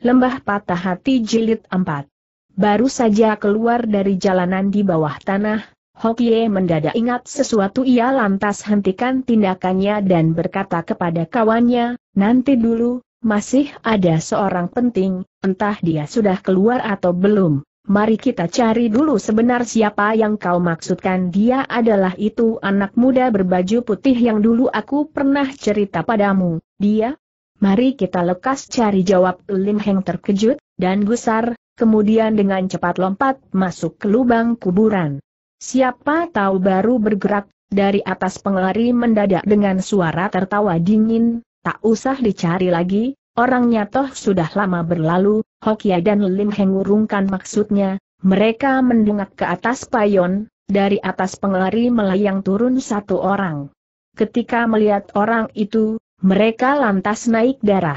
Lembah Patah Hati Jilid 4 Baru saja keluar dari jalanan di bawah tanah, Hokie mendadak ingat sesuatu ia lantas hentikan tindakannya dan berkata kepada kawannya, nanti dulu, masih ada seorang penting, entah dia sudah keluar atau belum. Mari kita cari dulu sebenar siapa yang kau maksudkan dia adalah itu anak muda berbaju putih yang dulu aku pernah cerita padamu, dia, Mari kita lekas cari jawab Lim Heng terkejut, dan gusar, kemudian dengan cepat lompat masuk ke lubang kuburan. Siapa tahu baru bergerak, dari atas pengelari mendadak dengan suara tertawa dingin, tak usah dicari lagi, orangnya toh sudah lama berlalu, Hokia dan Lim Heng urungkan maksudnya, mereka mendungak ke atas payon, dari atas pengelari melayang turun satu orang. Ketika melihat orang itu, mereka lantas naik darah.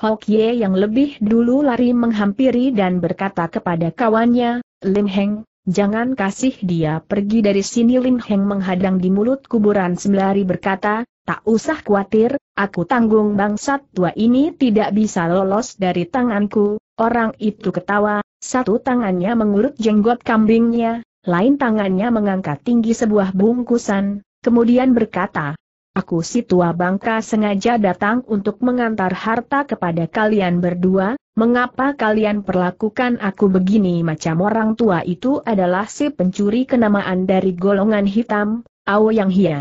Hokye yang lebih dulu lari menghampiri dan berkata kepada kawannya, Lim Heng, jangan kasih dia pergi dari sini Lim Heng menghadang di mulut kuburan sembari berkata, tak usah khawatir, aku tanggung bangsat tua ini tidak bisa lolos dari tanganku, orang itu ketawa, satu tangannya mengurut jenggot kambingnya, lain tangannya mengangkat tinggi sebuah bungkusan, kemudian berkata, Aku si tua bangka sengaja datang untuk mengantar harta kepada kalian berdua, mengapa kalian perlakukan aku begini macam orang tua itu adalah si pencuri kenamaan dari golongan hitam, Ao Yang Hia.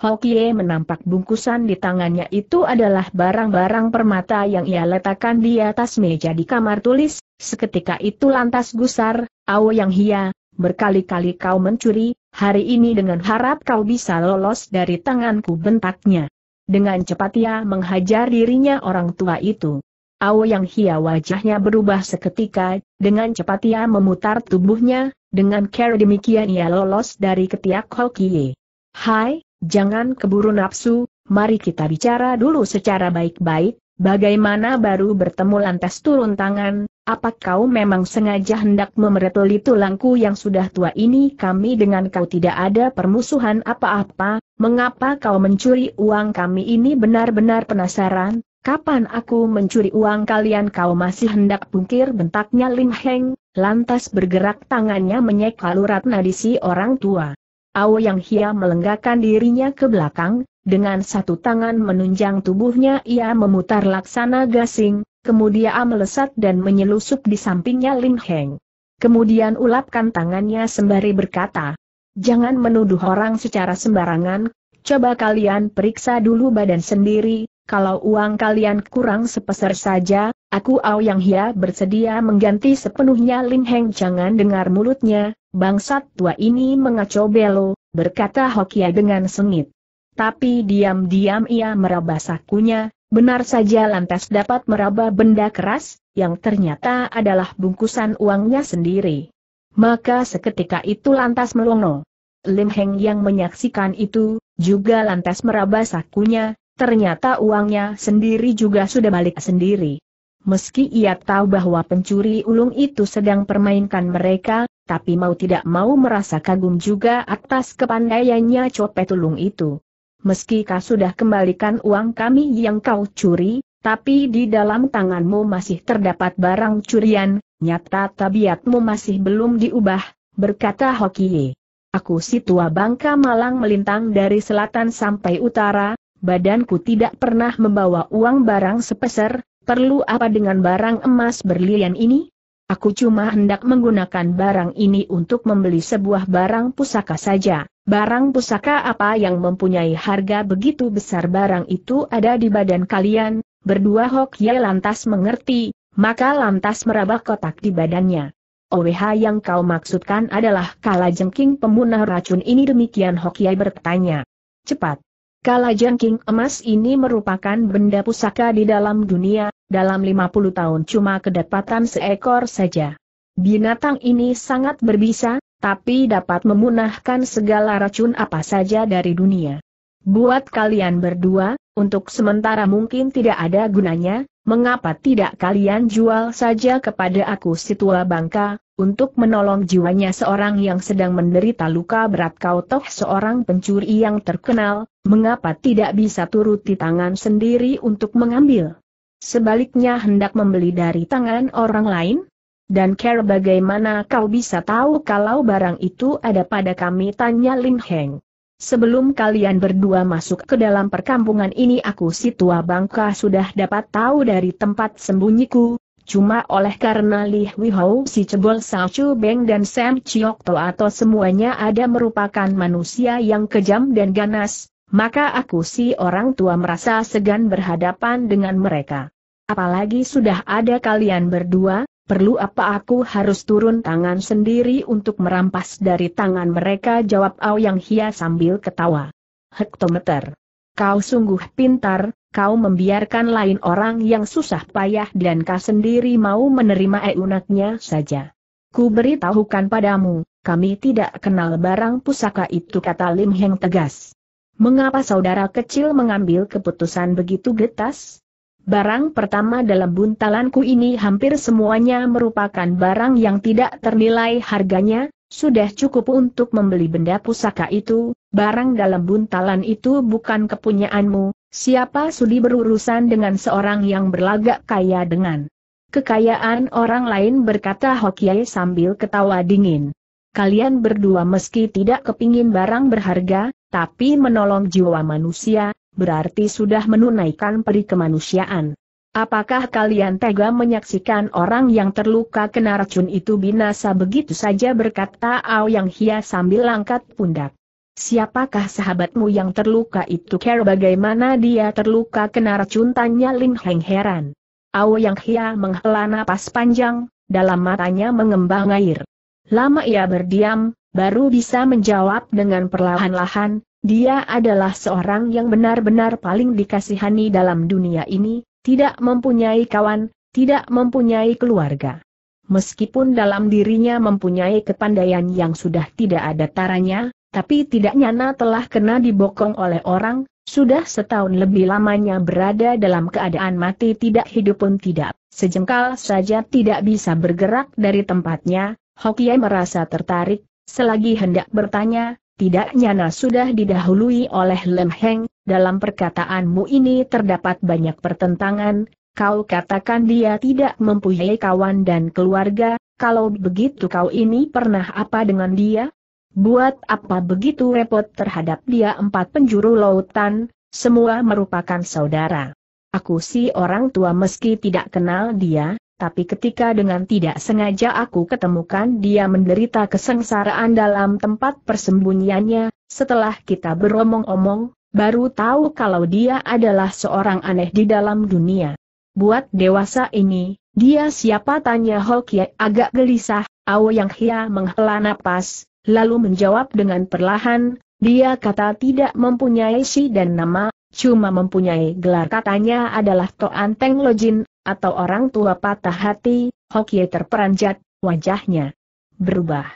Hokie menampak bungkusan di tangannya itu adalah barang-barang permata yang ia letakkan di atas meja di kamar tulis, seketika itu lantas gusar, Ao Yang Hia, berkali-kali kau mencuri, Hari ini dengan harap kau bisa lolos dari tanganku bentaknya. Dengan cepat ia menghajar dirinya orang tua itu. Ao yang hia wajahnya berubah seketika, dengan cepat ia memutar tubuhnya, dengan cara demikian ia lolos dari ketiak Hokie. Hai, jangan keburu nafsu, mari kita bicara dulu secara baik-baik, bagaimana baru bertemu lantas turun tangan, apa kau memang sengaja hendak memereteli tulangku yang sudah tua ini kami dengan kau tidak ada permusuhan apa-apa, mengapa kau mencuri uang kami ini benar-benar penasaran, kapan aku mencuri uang kalian kau masih hendak pungkir bentaknya Lim Heng, lantas bergerak tangannya menyek kalurat nadi si orang tua. Ao Yang Hia melenggakan dirinya ke belakang, dengan satu tangan menunjang tubuhnya ia memutar laksana gasing, Kemudian melesat dan menyelusup di sampingnya Lim Heng. Kemudian ulapkan tangannya sembari berkata, Jangan menuduh orang secara sembarangan, coba kalian periksa dulu badan sendiri, kalau uang kalian kurang sepeser saja, aku Ao Yang Hia bersedia mengganti sepenuhnya Lim Heng. Jangan dengar mulutnya, bangsat tua ini mengacau belo, berkata Hokia dengan sengit. Tapi diam-diam ia meraba sakunya, Benar saja lantas dapat meraba benda keras, yang ternyata adalah bungkusan uangnya sendiri. Maka seketika itu lantas melongo. Lim Heng yang menyaksikan itu, juga lantas meraba sakunya, ternyata uangnya sendiri juga sudah balik sendiri. Meski ia tahu bahwa pencuri ulung itu sedang permainkan mereka, tapi mau tidak mau merasa kagum juga atas kepandaiannya copet ulung itu meski kau sudah kembalikan uang kami yang kau curi, tapi di dalam tanganmu masih terdapat barang curian, nyata tabiatmu masih belum diubah, berkata Hokie. Aku si tua bangka malang melintang dari selatan sampai utara, badanku tidak pernah membawa uang barang sepeser, perlu apa dengan barang emas berlian ini? Aku cuma hendak menggunakan barang ini untuk membeli sebuah barang pusaka saja. Barang pusaka apa yang mempunyai harga begitu besar barang itu ada di badan kalian, berdua Hok Ye lantas mengerti, maka lantas meraba kotak di badannya. OWH yang kau maksudkan adalah kalajengking pemunah racun ini demikian Hok Ye bertanya. Cepat. kalajengking emas ini merupakan benda pusaka di dalam dunia, dalam 50 tahun cuma kedapatan seekor saja. Binatang ini sangat berbisa, tapi dapat memunahkan segala racun apa saja dari dunia. Buat kalian berdua, untuk sementara mungkin tidak ada gunanya, mengapa tidak kalian jual saja kepada aku si tua bangka, untuk menolong jiwanya seorang yang sedang menderita luka berat kau toh seorang pencuri yang terkenal, mengapa tidak bisa turut di tangan sendiri untuk mengambil? Sebaliknya hendak membeli dari tangan orang lain? Dan care bagaimana kau bisa tahu kalau barang itu ada pada kami tanya Lin Heng. Sebelum kalian berdua masuk ke dalam perkampungan ini aku si tua bangka sudah dapat tahu dari tempat sembunyiku, cuma oleh karena Li Wihou si cebol Sao Chu Beng dan Sam Chiok To atau semuanya ada merupakan manusia yang kejam dan ganas, maka aku si orang tua merasa segan berhadapan dengan mereka. Apalagi sudah ada kalian berdua, Perlu apa aku harus turun tangan sendiri untuk merampas dari tangan mereka jawab Ao Yang Hia sambil ketawa. Hektometer. Kau sungguh pintar, kau membiarkan lain orang yang susah payah dan kau sendiri mau menerima eunaknya saja. Ku beritahukan padamu, kami tidak kenal barang pusaka itu kata Lim Heng tegas. Mengapa saudara kecil mengambil keputusan begitu getas? Barang pertama dalam buntalanku ini hampir semuanya merupakan barang yang tidak ternilai harganya, sudah cukup untuk membeli benda pusaka itu, barang dalam buntalan itu bukan kepunyaanmu, siapa sudi berurusan dengan seorang yang berlagak kaya dengan kekayaan orang lain berkata Hokiai sambil ketawa dingin. Kalian berdua meski tidak kepingin barang berharga, tapi menolong jiwa manusia, berarti sudah menunaikan peri kemanusiaan. Apakah kalian tega menyaksikan orang yang terluka kena racun itu binasa begitu saja berkata Ao Yang Hia sambil langkat pundak. Siapakah sahabatmu yang terluka itu care bagaimana dia terluka kena racun tanya Lin Heng heran. Yang Hia menghela napas panjang, dalam matanya mengembang air. Lama ia berdiam, baru bisa menjawab dengan perlahan-lahan, dia adalah seorang yang benar-benar paling dikasihani dalam dunia ini, tidak mempunyai kawan, tidak mempunyai keluarga. Meskipun dalam dirinya mempunyai kepandaian yang sudah tidak ada taranya, tapi tidak nyana telah kena dibokong oleh orang, sudah setahun lebih lamanya berada dalam keadaan mati tidak hidup pun tidak, sejengkal saja tidak bisa bergerak dari tempatnya, Hokie merasa tertarik, selagi hendak bertanya, tidak nyana sudah didahului oleh Lem Heng, dalam perkataanmu ini terdapat banyak pertentangan, kau katakan dia tidak mempunyai kawan dan keluarga, kalau begitu kau ini pernah apa dengan dia? Buat apa begitu repot terhadap dia empat penjuru lautan, semua merupakan saudara. Aku si orang tua meski tidak kenal dia, tapi ketika dengan tidak sengaja aku ketemukan dia menderita kesengsaraan dalam tempat persembunyiannya, setelah kita beromong-omong, baru tahu kalau dia adalah seorang aneh di dalam dunia. Buat dewasa ini, dia siapa tanya Hokie agak gelisah, Yang Hia menghela napas, lalu menjawab dengan perlahan, dia kata tidak mempunyai si dan nama, cuma mempunyai gelar katanya adalah Toan Teng Lojin, atau orang tua patah hati, Hokie terperanjat, wajahnya berubah.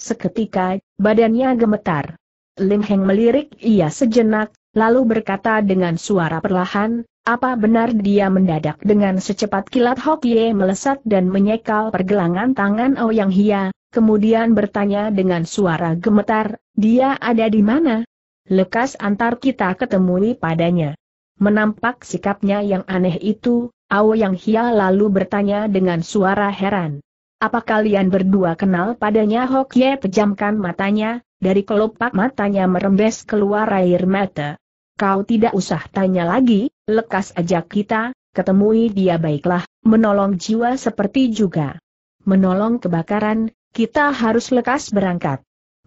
Seketika, badannya gemetar. Lim Heng melirik ia sejenak, lalu berkata dengan suara perlahan, apa benar dia mendadak dengan secepat kilat Hokie melesat dan menyekal pergelangan tangan Ouyang Hia, kemudian bertanya dengan suara gemetar, dia ada di mana? lekas antar kita ketemui padanya. Menampak sikapnya yang aneh itu, Ao Yang Hia lalu bertanya dengan suara heran. Apa kalian berdua kenal padanya Hok pejamkan matanya, dari kelopak matanya merembes keluar air mata. Kau tidak usah tanya lagi, lekas ajak kita, ketemui dia baiklah, menolong jiwa seperti juga. Menolong kebakaran, kita harus lekas berangkat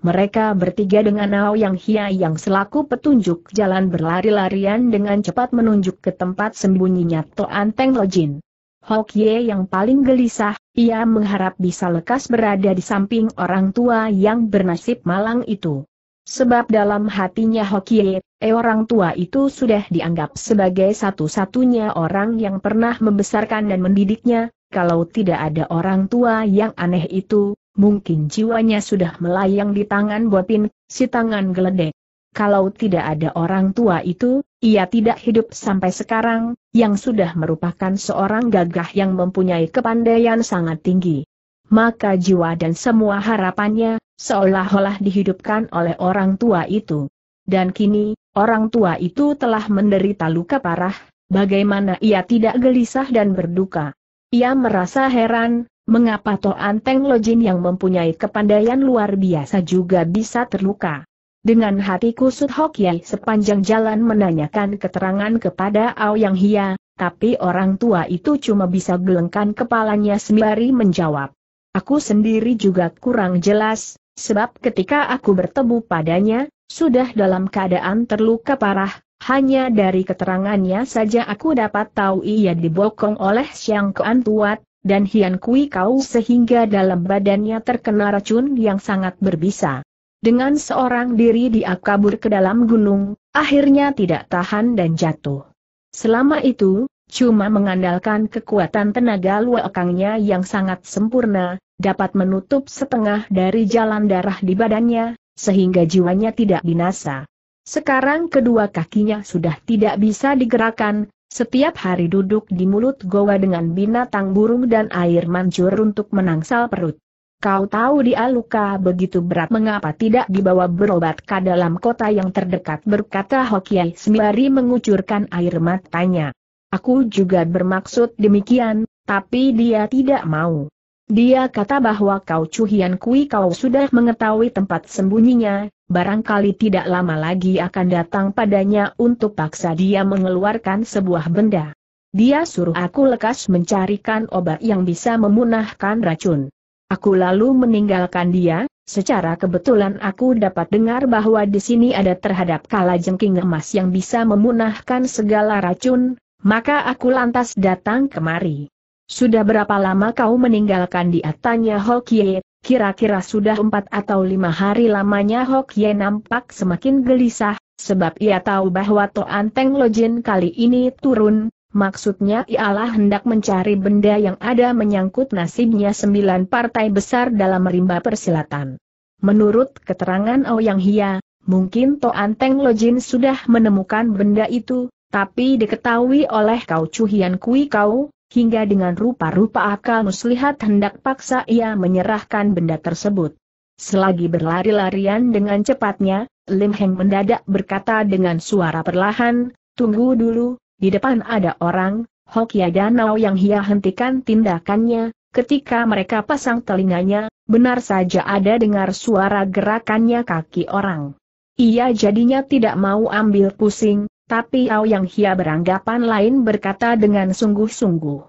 mereka bertiga dengan Yang Hia yang selaku petunjuk jalan berlari-larian dengan cepat menunjuk ke tempat sembunyinya Toan Teng Lojin. Hokye yang paling gelisah, ia mengharap bisa lekas berada di samping orang tua yang bernasib malang itu. Sebab dalam hatinya Hokye, eh orang tua itu sudah dianggap sebagai satu-satunya orang yang pernah membesarkan dan mendidiknya, kalau tidak ada orang tua yang aneh itu, Mungkin jiwanya sudah melayang di tangan botin, si tangan geledek. Kalau tidak ada orang tua itu, ia tidak hidup sampai sekarang, yang sudah merupakan seorang gagah yang mempunyai kepandaian sangat tinggi. Maka jiwa dan semua harapannya, seolah-olah dihidupkan oleh orang tua itu. Dan kini, orang tua itu telah menderita luka parah, bagaimana ia tidak gelisah dan berduka. Ia merasa heran, Mengapa to Anteng Lojin yang mempunyai kepandaian luar biasa juga bisa terluka? Dengan hati kusut Hokiai sepanjang jalan menanyakan keterangan kepada Yang Hia, tapi orang tua itu cuma bisa gelengkan kepalanya sembari menjawab. Aku sendiri juga kurang jelas, sebab ketika aku bertemu padanya, sudah dalam keadaan terluka parah, hanya dari keterangannya saja aku dapat tahu ia dibokong oleh Siang Kuan Tuat, dan Hian Kui Kau sehingga dalam badannya terkena racun yang sangat berbisa. Dengan seorang diri dia kabur ke dalam gunung, akhirnya tidak tahan dan jatuh. Selama itu, cuma mengandalkan kekuatan tenaga luakangnya yang sangat sempurna, dapat menutup setengah dari jalan darah di badannya, sehingga jiwanya tidak binasa. Sekarang kedua kakinya sudah tidak bisa digerakkan, setiap hari duduk di mulut goa dengan binatang burung dan air mancur untuk menangsal perut. Kau tahu dia luka begitu berat mengapa tidak dibawa berobat ke dalam kota yang terdekat berkata Hokiai sembari mengucurkan air matanya. Aku juga bermaksud demikian, tapi dia tidak mau. Dia kata bahwa kau Cuhian Kui kau sudah mengetahui tempat sembunyinya, barangkali tidak lama lagi akan datang padanya untuk paksa dia mengeluarkan sebuah benda. Dia suruh aku lekas mencarikan obat yang bisa memunahkan racun. Aku lalu meninggalkan dia, secara kebetulan aku dapat dengar bahwa di sini ada terhadap kalajengking emas yang bisa memunahkan segala racun, maka aku lantas datang kemari. Sudah berapa lama kau meninggalkan dia? Tanya Hokie, Kira-kira sudah empat atau lima hari lamanya Hok Ye nampak semakin gelisah, sebab ia tahu bahwa Toan Teng Lojin kali ini turun, maksudnya ialah hendak mencari benda yang ada menyangkut nasibnya sembilan partai besar dalam rimba persilatan. Menurut keterangan Ouyang oh Hia, mungkin Toan Teng Lojin sudah menemukan benda itu, tapi diketahui oleh Kau Chu Hian Kui Kau, hingga dengan rupa-rupa akal muslihat hendak paksa ia menyerahkan benda tersebut. Selagi berlari-larian dengan cepatnya, Lim Heng mendadak berkata dengan suara perlahan, tunggu dulu, di depan ada orang, Hokia ya Danau yang ia hentikan tindakannya, ketika mereka pasang telinganya, benar saja ada dengar suara gerakannya kaki orang. Ia jadinya tidak mau ambil pusing, tapi Yang Hia beranggapan lain berkata dengan sungguh-sungguh.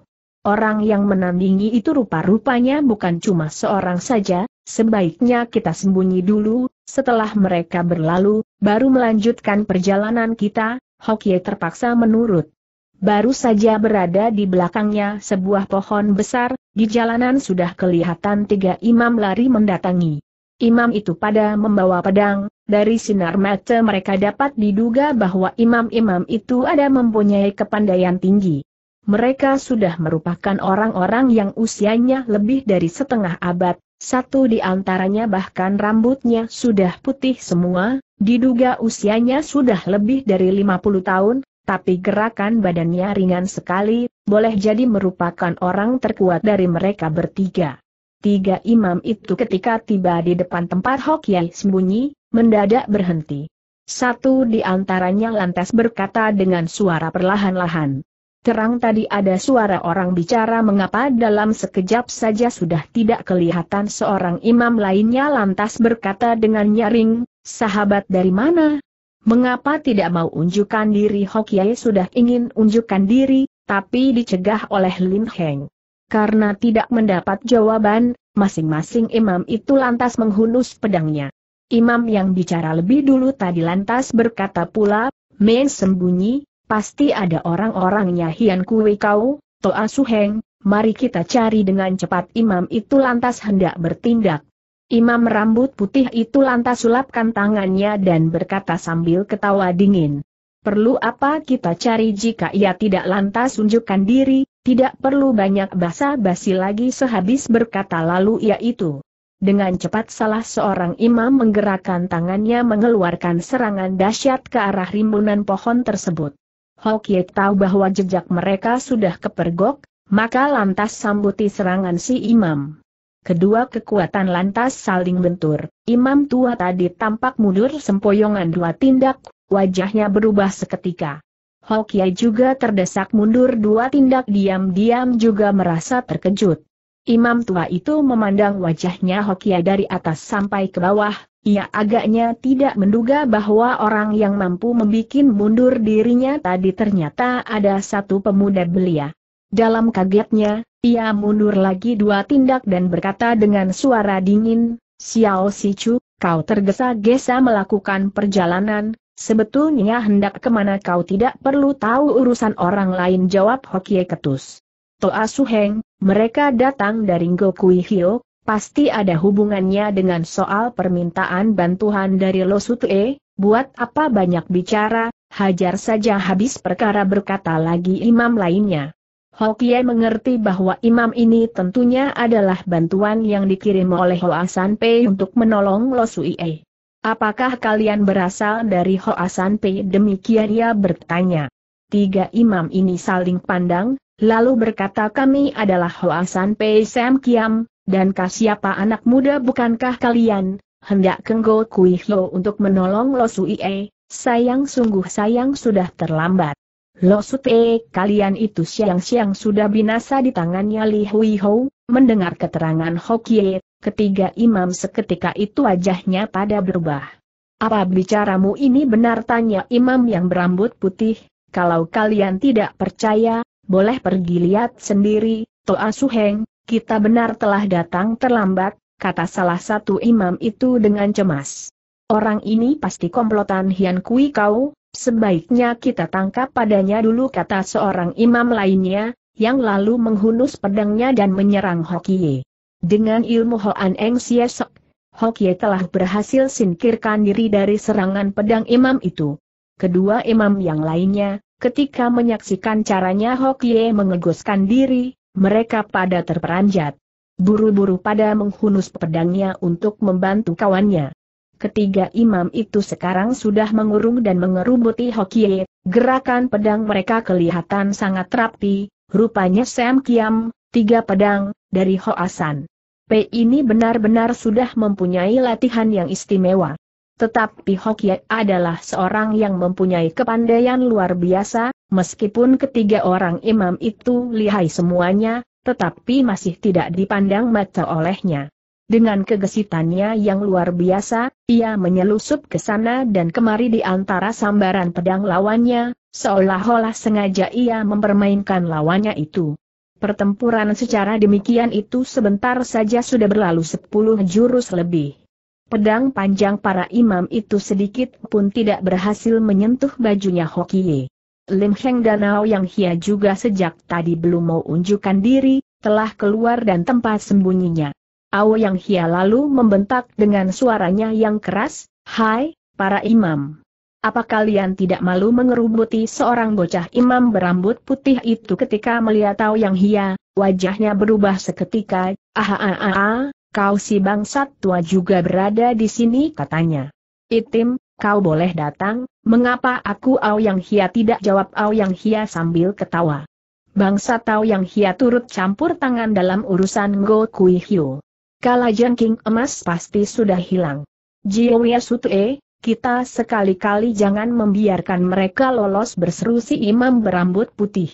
Orang yang menandingi itu rupa-rupanya bukan cuma seorang saja, sebaiknya kita sembunyi dulu, setelah mereka berlalu, baru melanjutkan perjalanan kita, Hokye terpaksa menurut. Baru saja berada di belakangnya sebuah pohon besar, di jalanan sudah kelihatan tiga imam lari mendatangi. Imam itu pada membawa pedang, dari sinar mata mereka dapat diduga bahwa imam-imam itu ada mempunyai kepandaian tinggi. Mereka sudah merupakan orang-orang yang usianya lebih dari setengah abad, satu di antaranya bahkan rambutnya sudah putih semua, diduga usianya sudah lebih dari 50 tahun, tapi gerakan badannya ringan sekali, boleh jadi merupakan orang terkuat dari mereka bertiga. Tiga imam itu ketika tiba di depan tempat Hokiai sembunyi, mendadak berhenti. Satu di antaranya lantas berkata dengan suara perlahan-lahan. Terang tadi ada suara orang bicara mengapa dalam sekejap saja sudah tidak kelihatan seorang imam lainnya lantas berkata dengan nyaring, sahabat dari mana? Mengapa tidak mau unjukkan diri Hokiai sudah ingin unjukkan diri, tapi dicegah oleh Lim Heng. Karena tidak mendapat jawaban, masing-masing imam itu lantas menghunus pedangnya. Imam yang bicara lebih dulu tadi lantas berkata pula, Main sembunyi, pasti ada orang-orangnya Hian Kui Kau, Toa Suheng, mari kita cari dengan cepat imam itu lantas hendak bertindak. Imam rambut putih itu lantas sulapkan tangannya dan berkata sambil ketawa dingin. Perlu apa kita cari jika ia tidak lantas tunjukkan diri, tidak perlu banyak basa-basi lagi sehabis berkata lalu ia itu dengan cepat salah seorang imam menggerakkan tangannya mengeluarkan serangan dahsyat ke arah rimbunan pohon tersebut. Hokiet tahu bahwa jejak mereka sudah kepergok, maka lantas sambuti serangan si imam. Kedua kekuatan lantas saling bentur, imam tua tadi tampak mundur sempoyongan dua tindak, wajahnya berubah seketika. Hokiai juga terdesak mundur dua tindak diam-diam juga merasa terkejut. Imam tua itu memandang wajahnya Hokia dari atas sampai ke bawah, ia agaknya tidak menduga bahwa orang yang mampu membuat mundur dirinya tadi ternyata ada satu pemuda belia. Dalam kagetnya, ia mundur lagi dua tindak dan berkata dengan suara dingin, Xiao Sichu, kau tergesa-gesa melakukan perjalanan, sebetulnya hendak kemana kau tidak perlu tahu urusan orang lain jawab Hokie Ketus. Toa ah Suheng, mereka datang dari Gokui Hyo, pasti ada hubungannya dengan soal permintaan bantuan dari Lo Sutue, buat apa banyak bicara, hajar saja habis perkara berkata lagi imam lainnya. Hokie mengerti bahwa imam ini tentunya adalah bantuan yang dikirim oleh Hoa Pei untuk menolong Lo Suie. Apakah kalian berasal dari Hoa Pei? Demikian ia bertanya. Tiga imam ini saling pandang, Lalu berkata kami adalah Hoasan Pei Sam Kiam, dan kasiapa anak muda bukankah kalian, hendak kenggo Kui Hlo untuk menolong Lo Suie, sayang sungguh sayang sudah terlambat. Lo Sute, kalian itu siang-siang sudah binasa di tangannya Li Hui Ho, mendengar keterangan Hokie, ketiga imam seketika itu wajahnya pada berubah. Apa bicaramu ini benar tanya imam yang berambut putih, kalau kalian tidak percaya, boleh pergi lihat sendiri, Toa Suheng, kita benar telah datang terlambat, kata salah satu imam itu dengan cemas. Orang ini pasti komplotan Hian Kui Kau, sebaiknya kita tangkap padanya dulu kata seorang imam lainnya, yang lalu menghunus pedangnya dan menyerang Hokie. Dengan ilmu Hoan Eng Siesok, Hokie telah berhasil singkirkan diri dari serangan pedang imam itu. Kedua imam yang lainnya, Ketika menyaksikan caranya Ye mengeguskan diri, mereka pada terperanjat. Buru-buru pada menghunus pedangnya untuk membantu kawannya. Ketiga imam itu sekarang sudah mengurung dan mengerubuti Ye, gerakan pedang mereka kelihatan sangat rapi, rupanya Sam Kiam, tiga pedang, dari Hoasan. P ini benar-benar sudah mempunyai latihan yang istimewa. Tetapi Ye adalah seorang yang mempunyai kepandaian luar biasa, meskipun ketiga orang imam itu lihai semuanya, tetapi masih tidak dipandang mata olehnya. Dengan kegesitannya yang luar biasa, ia menyelusup ke sana dan kemari di antara sambaran pedang lawannya, seolah-olah sengaja ia mempermainkan lawannya itu. Pertempuran secara demikian itu sebentar saja sudah berlalu sepuluh jurus lebih. Pedang panjang para imam itu sedikit pun tidak berhasil menyentuh bajunya Hokie. Lim Heng Danau yang hia juga sejak tadi belum mau unjukkan diri, telah keluar dan tempat sembunyinya. Ao yang hia lalu membentak dengan suaranya yang keras, Hai, para imam. Apa kalian tidak malu mengerubuti seorang bocah imam berambut putih itu ketika melihat Ao yang hia, wajahnya berubah seketika, ah, ah, ah, ah kau si bangsat tua juga berada di sini katanya. Itim, kau boleh datang, mengapa aku Ao Yang Hia tidak jawab Ao Yang Hia sambil ketawa. Bangsa Tao Yang Hia turut campur tangan dalam urusan Ngo Kui Hiu. Kala jengking emas pasti sudah hilang. Jiwia Sutue, kita sekali-kali jangan membiarkan mereka lolos berseru si imam berambut putih.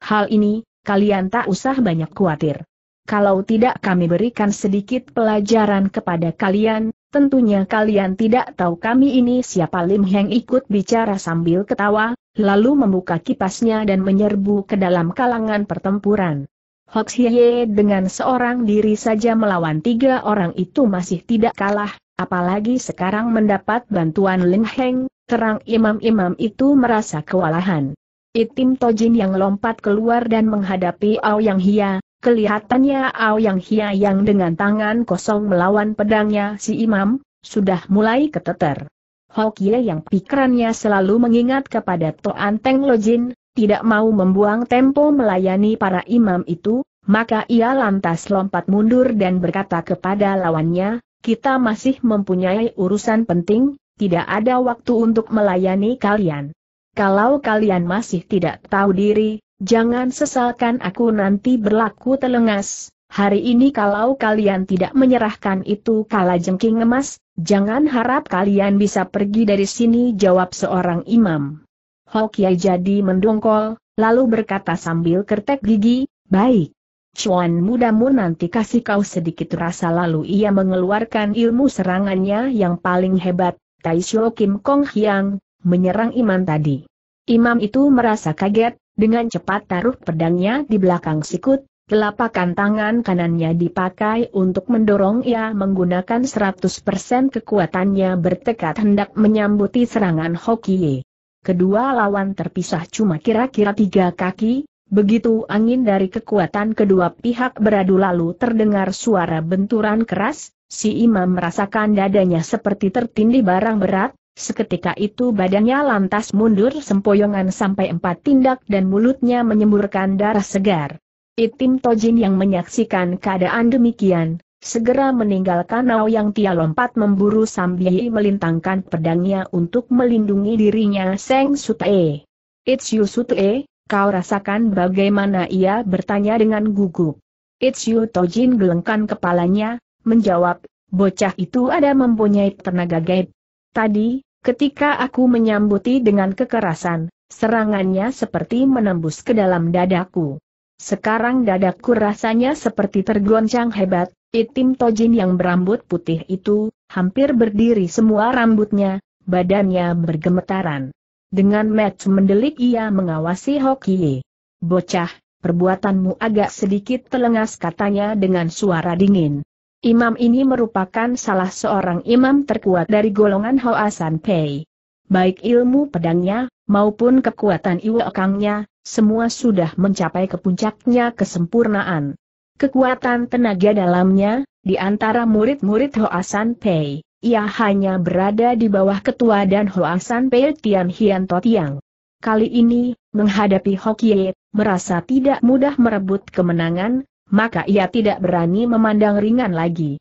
Hal ini, kalian tak usah banyak khawatir kalau tidak kami berikan sedikit pelajaran kepada kalian, tentunya kalian tidak tahu kami ini siapa Lim Heng ikut bicara sambil ketawa, lalu membuka kipasnya dan menyerbu ke dalam kalangan pertempuran. Hox Hye dengan seorang diri saja melawan tiga orang itu masih tidak kalah, apalagi sekarang mendapat bantuan Lim Heng, terang imam-imam itu merasa kewalahan. Itim Tojin yang lompat keluar dan menghadapi Ao Yang Hia, Kelihatannya Yang Hia yang dengan tangan kosong melawan pedangnya si imam, sudah mulai keteter. Hokie yang pikirannya selalu mengingat kepada Toan Teng Lojin, tidak mau membuang tempo melayani para imam itu, maka ia lantas lompat mundur dan berkata kepada lawannya, kita masih mempunyai urusan penting, tidak ada waktu untuk melayani kalian. Kalau kalian masih tidak tahu diri, Jangan sesalkan aku nanti berlaku telengas, hari ini kalau kalian tidak menyerahkan itu kala jengking emas, jangan harap kalian bisa pergi dari sini jawab seorang imam. Hokia jadi mendongkol, lalu berkata sambil kertek gigi, baik. Cuan mudamu nanti kasih kau sedikit rasa lalu ia mengeluarkan ilmu serangannya yang paling hebat, Taisho Kim Kong Hiang, menyerang imam tadi. Imam itu merasa kaget, dengan cepat taruh pedangnya di belakang sikut, telapakan tangan kanannya dipakai untuk mendorong ia menggunakan 100% kekuatannya bertekad hendak menyambuti serangan Hokie. Kedua lawan terpisah cuma kira-kira tiga kaki, begitu angin dari kekuatan kedua pihak beradu lalu terdengar suara benturan keras, si imam merasakan dadanya seperti tertindih barang berat, Seketika itu badannya lantas mundur sempoyongan sampai empat tindak dan mulutnya menyemburkan darah segar. Itim Tojin yang menyaksikan keadaan demikian, segera meninggalkan Nao Yang Tia lompat memburu sambil melintangkan pedangnya untuk melindungi dirinya Seng Sutae. It's you Sutae, kau rasakan bagaimana ia bertanya dengan gugup. It's you Tojin gelengkan kepalanya, menjawab, bocah itu ada mempunyai tenaga gaib, Tadi, ketika aku menyambuti dengan kekerasan, serangannya seperti menembus ke dalam dadaku. Sekarang dadaku rasanya seperti tergoncang hebat, itim tojin yang berambut putih itu, hampir berdiri semua rambutnya, badannya bergemetaran. Dengan match mendelik ia mengawasi Hokie. Bocah, perbuatanmu agak sedikit telengas katanya dengan suara dingin. Imam ini merupakan salah seorang imam terkuat dari golongan Hoasan Pei. Baik ilmu pedangnya, maupun kekuatan iwakangnya, semua sudah mencapai kepuncaknya kesempurnaan. Kekuatan tenaga dalamnya, di antara murid-murid Hoasan Pei, ia hanya berada di bawah ketua dan Hoasan Pei Tian Hian Totiang. Kali ini, menghadapi Hokie, merasa tidak mudah merebut kemenangan, maka ia tidak berani memandang ringan lagi.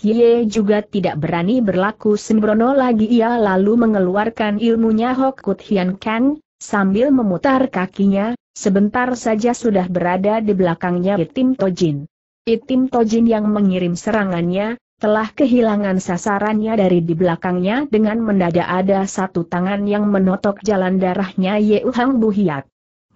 Ye juga tidak berani berlaku sembrono lagi ia lalu mengeluarkan ilmunya Hokut Hian Kang, sambil memutar kakinya, sebentar saja sudah berada di belakangnya Itim Tojin. Itim Tojin yang mengirim serangannya, telah kehilangan sasarannya dari di belakangnya dengan mendadak ada satu tangan yang menotok jalan darahnya Ye Yeuhang Buhiat.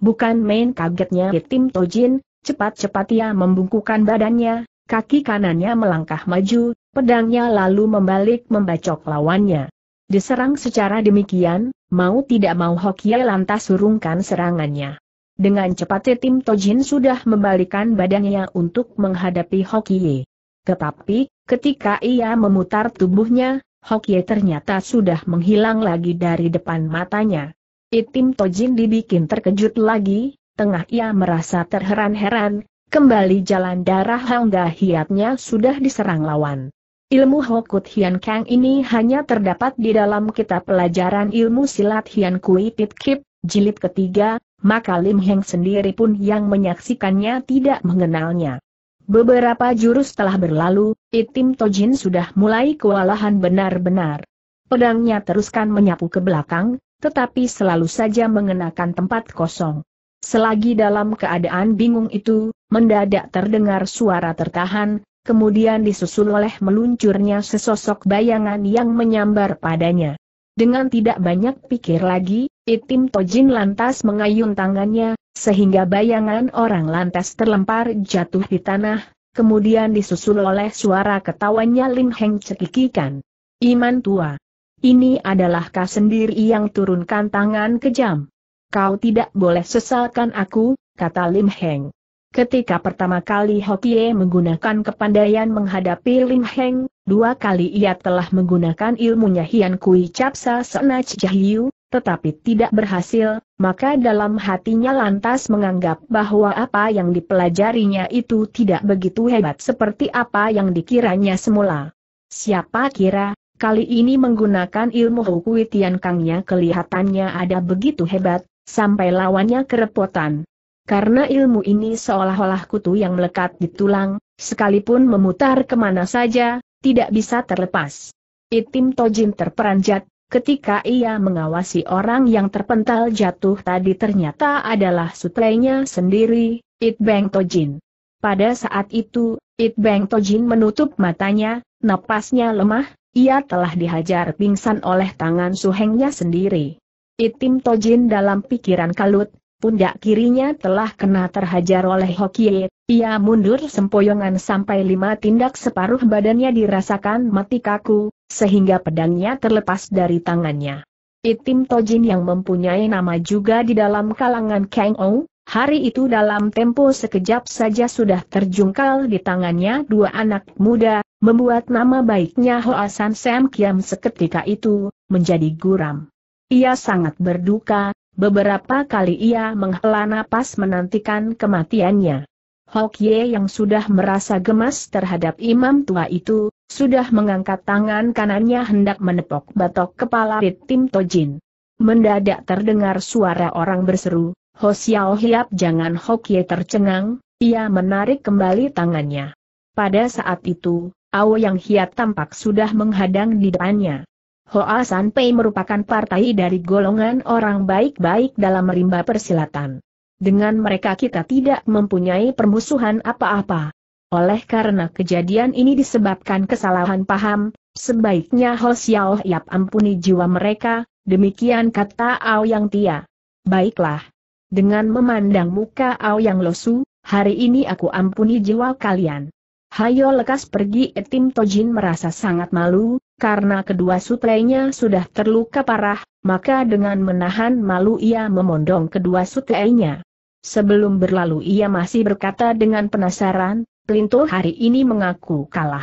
Bukan main kagetnya Itim Tojin, Cepat-cepat ia membungkukan badannya, kaki kanannya melangkah maju, pedangnya lalu membalik membacok lawannya. Diserang secara demikian, mau tidak mau Hokye lantas surungkan serangannya. Dengan cepat tim Tojin sudah membalikan badannya untuk menghadapi Hokie. Tetapi, ketika ia memutar tubuhnya, Hokie ternyata sudah menghilang lagi dari depan matanya. Itim Tojin dibikin terkejut lagi, tengah ia merasa terheran-heran, kembali jalan darah hingga hiatnya sudah diserang lawan. Ilmu Hokut Hian Kang ini hanya terdapat di dalam kitab pelajaran ilmu silat Hian Kui Tit Kip, jilid ketiga, maka Lim Heng sendiri pun yang menyaksikannya tidak mengenalnya. Beberapa jurus telah berlalu, Itim Tojin sudah mulai kewalahan benar-benar. Pedangnya teruskan menyapu ke belakang, tetapi selalu saja mengenakan tempat kosong. Selagi dalam keadaan bingung itu, mendadak terdengar suara tertahan, kemudian disusul oleh meluncurnya sesosok bayangan yang menyambar padanya. Dengan tidak banyak pikir lagi, Itim Tojin lantas mengayun tangannya, sehingga bayangan orang lantas terlempar jatuh di tanah, kemudian disusul oleh suara ketawanya Lim Heng cekikikan. Iman tua. Ini adalah sendiri yang turunkan tangan kejam. Kau tidak boleh sesalkan aku, kata Lim Heng. Ketika pertama kali Hokie menggunakan kepandaian menghadapi Lim Heng, dua kali ia telah menggunakan ilmunya Hian Kui Capsa Sena tetapi tidak berhasil, maka dalam hatinya lantas menganggap bahwa apa yang dipelajarinya itu tidak begitu hebat seperti apa yang dikiranya semula. Siapa kira, kali ini menggunakan ilmu Hukui Tian Kangnya kelihatannya ada begitu hebat, sampai lawannya kerepotan. Karena ilmu ini seolah-olah kutu yang melekat di tulang, sekalipun memutar kemana saja, tidak bisa terlepas. Itim Tojin terperanjat, ketika ia mengawasi orang yang terpental jatuh tadi ternyata adalah sutrenya sendiri, It Bang Tojin. Pada saat itu, It Bang Tojin menutup matanya, napasnya lemah, ia telah dihajar pingsan oleh tangan suhengnya sendiri. Itim Tojin dalam pikiran kalut, pundak kirinya telah kena terhajar oleh Hokie, ia mundur sempoyongan sampai lima tindak separuh badannya dirasakan mati kaku, sehingga pedangnya terlepas dari tangannya. Itim Tojin yang mempunyai nama juga di dalam kalangan Kang Ou, hari itu dalam tempo sekejap saja sudah terjungkal di tangannya dua anak muda, membuat nama baiknya Hoa San Sam Kiam seketika itu, menjadi guram. Ia sangat berduka, beberapa kali ia menghela napas menantikan kematiannya. Ye yang sudah merasa gemas terhadap imam tua itu, sudah mengangkat tangan kanannya hendak menepok batok kepala Tim Tojin. Mendadak terdengar suara orang berseru, Ho Xiao Hiap jangan Ye tercengang, ia menarik kembali tangannya. Pada saat itu, Ao Yang Hiat tampak sudah menghadang di depannya. Hoa Sanpei merupakan partai dari golongan orang baik-baik dalam rimba persilatan. Dengan mereka kita tidak mempunyai permusuhan apa-apa. Oleh karena kejadian ini disebabkan kesalahan paham, sebaiknya Ho Xiao Yap ampuni jiwa mereka, demikian kata Ao Yang Tia. Baiklah. Dengan memandang muka Ao Yang Losu, hari ini aku ampuni jiwa kalian. Hayo lekas pergi Etim Tojin merasa sangat malu, karena kedua suteinya sudah terluka parah, maka dengan menahan malu ia memondong kedua suteinya. Sebelum berlalu ia masih berkata dengan penasaran, Plinto hari ini mengaku kalah.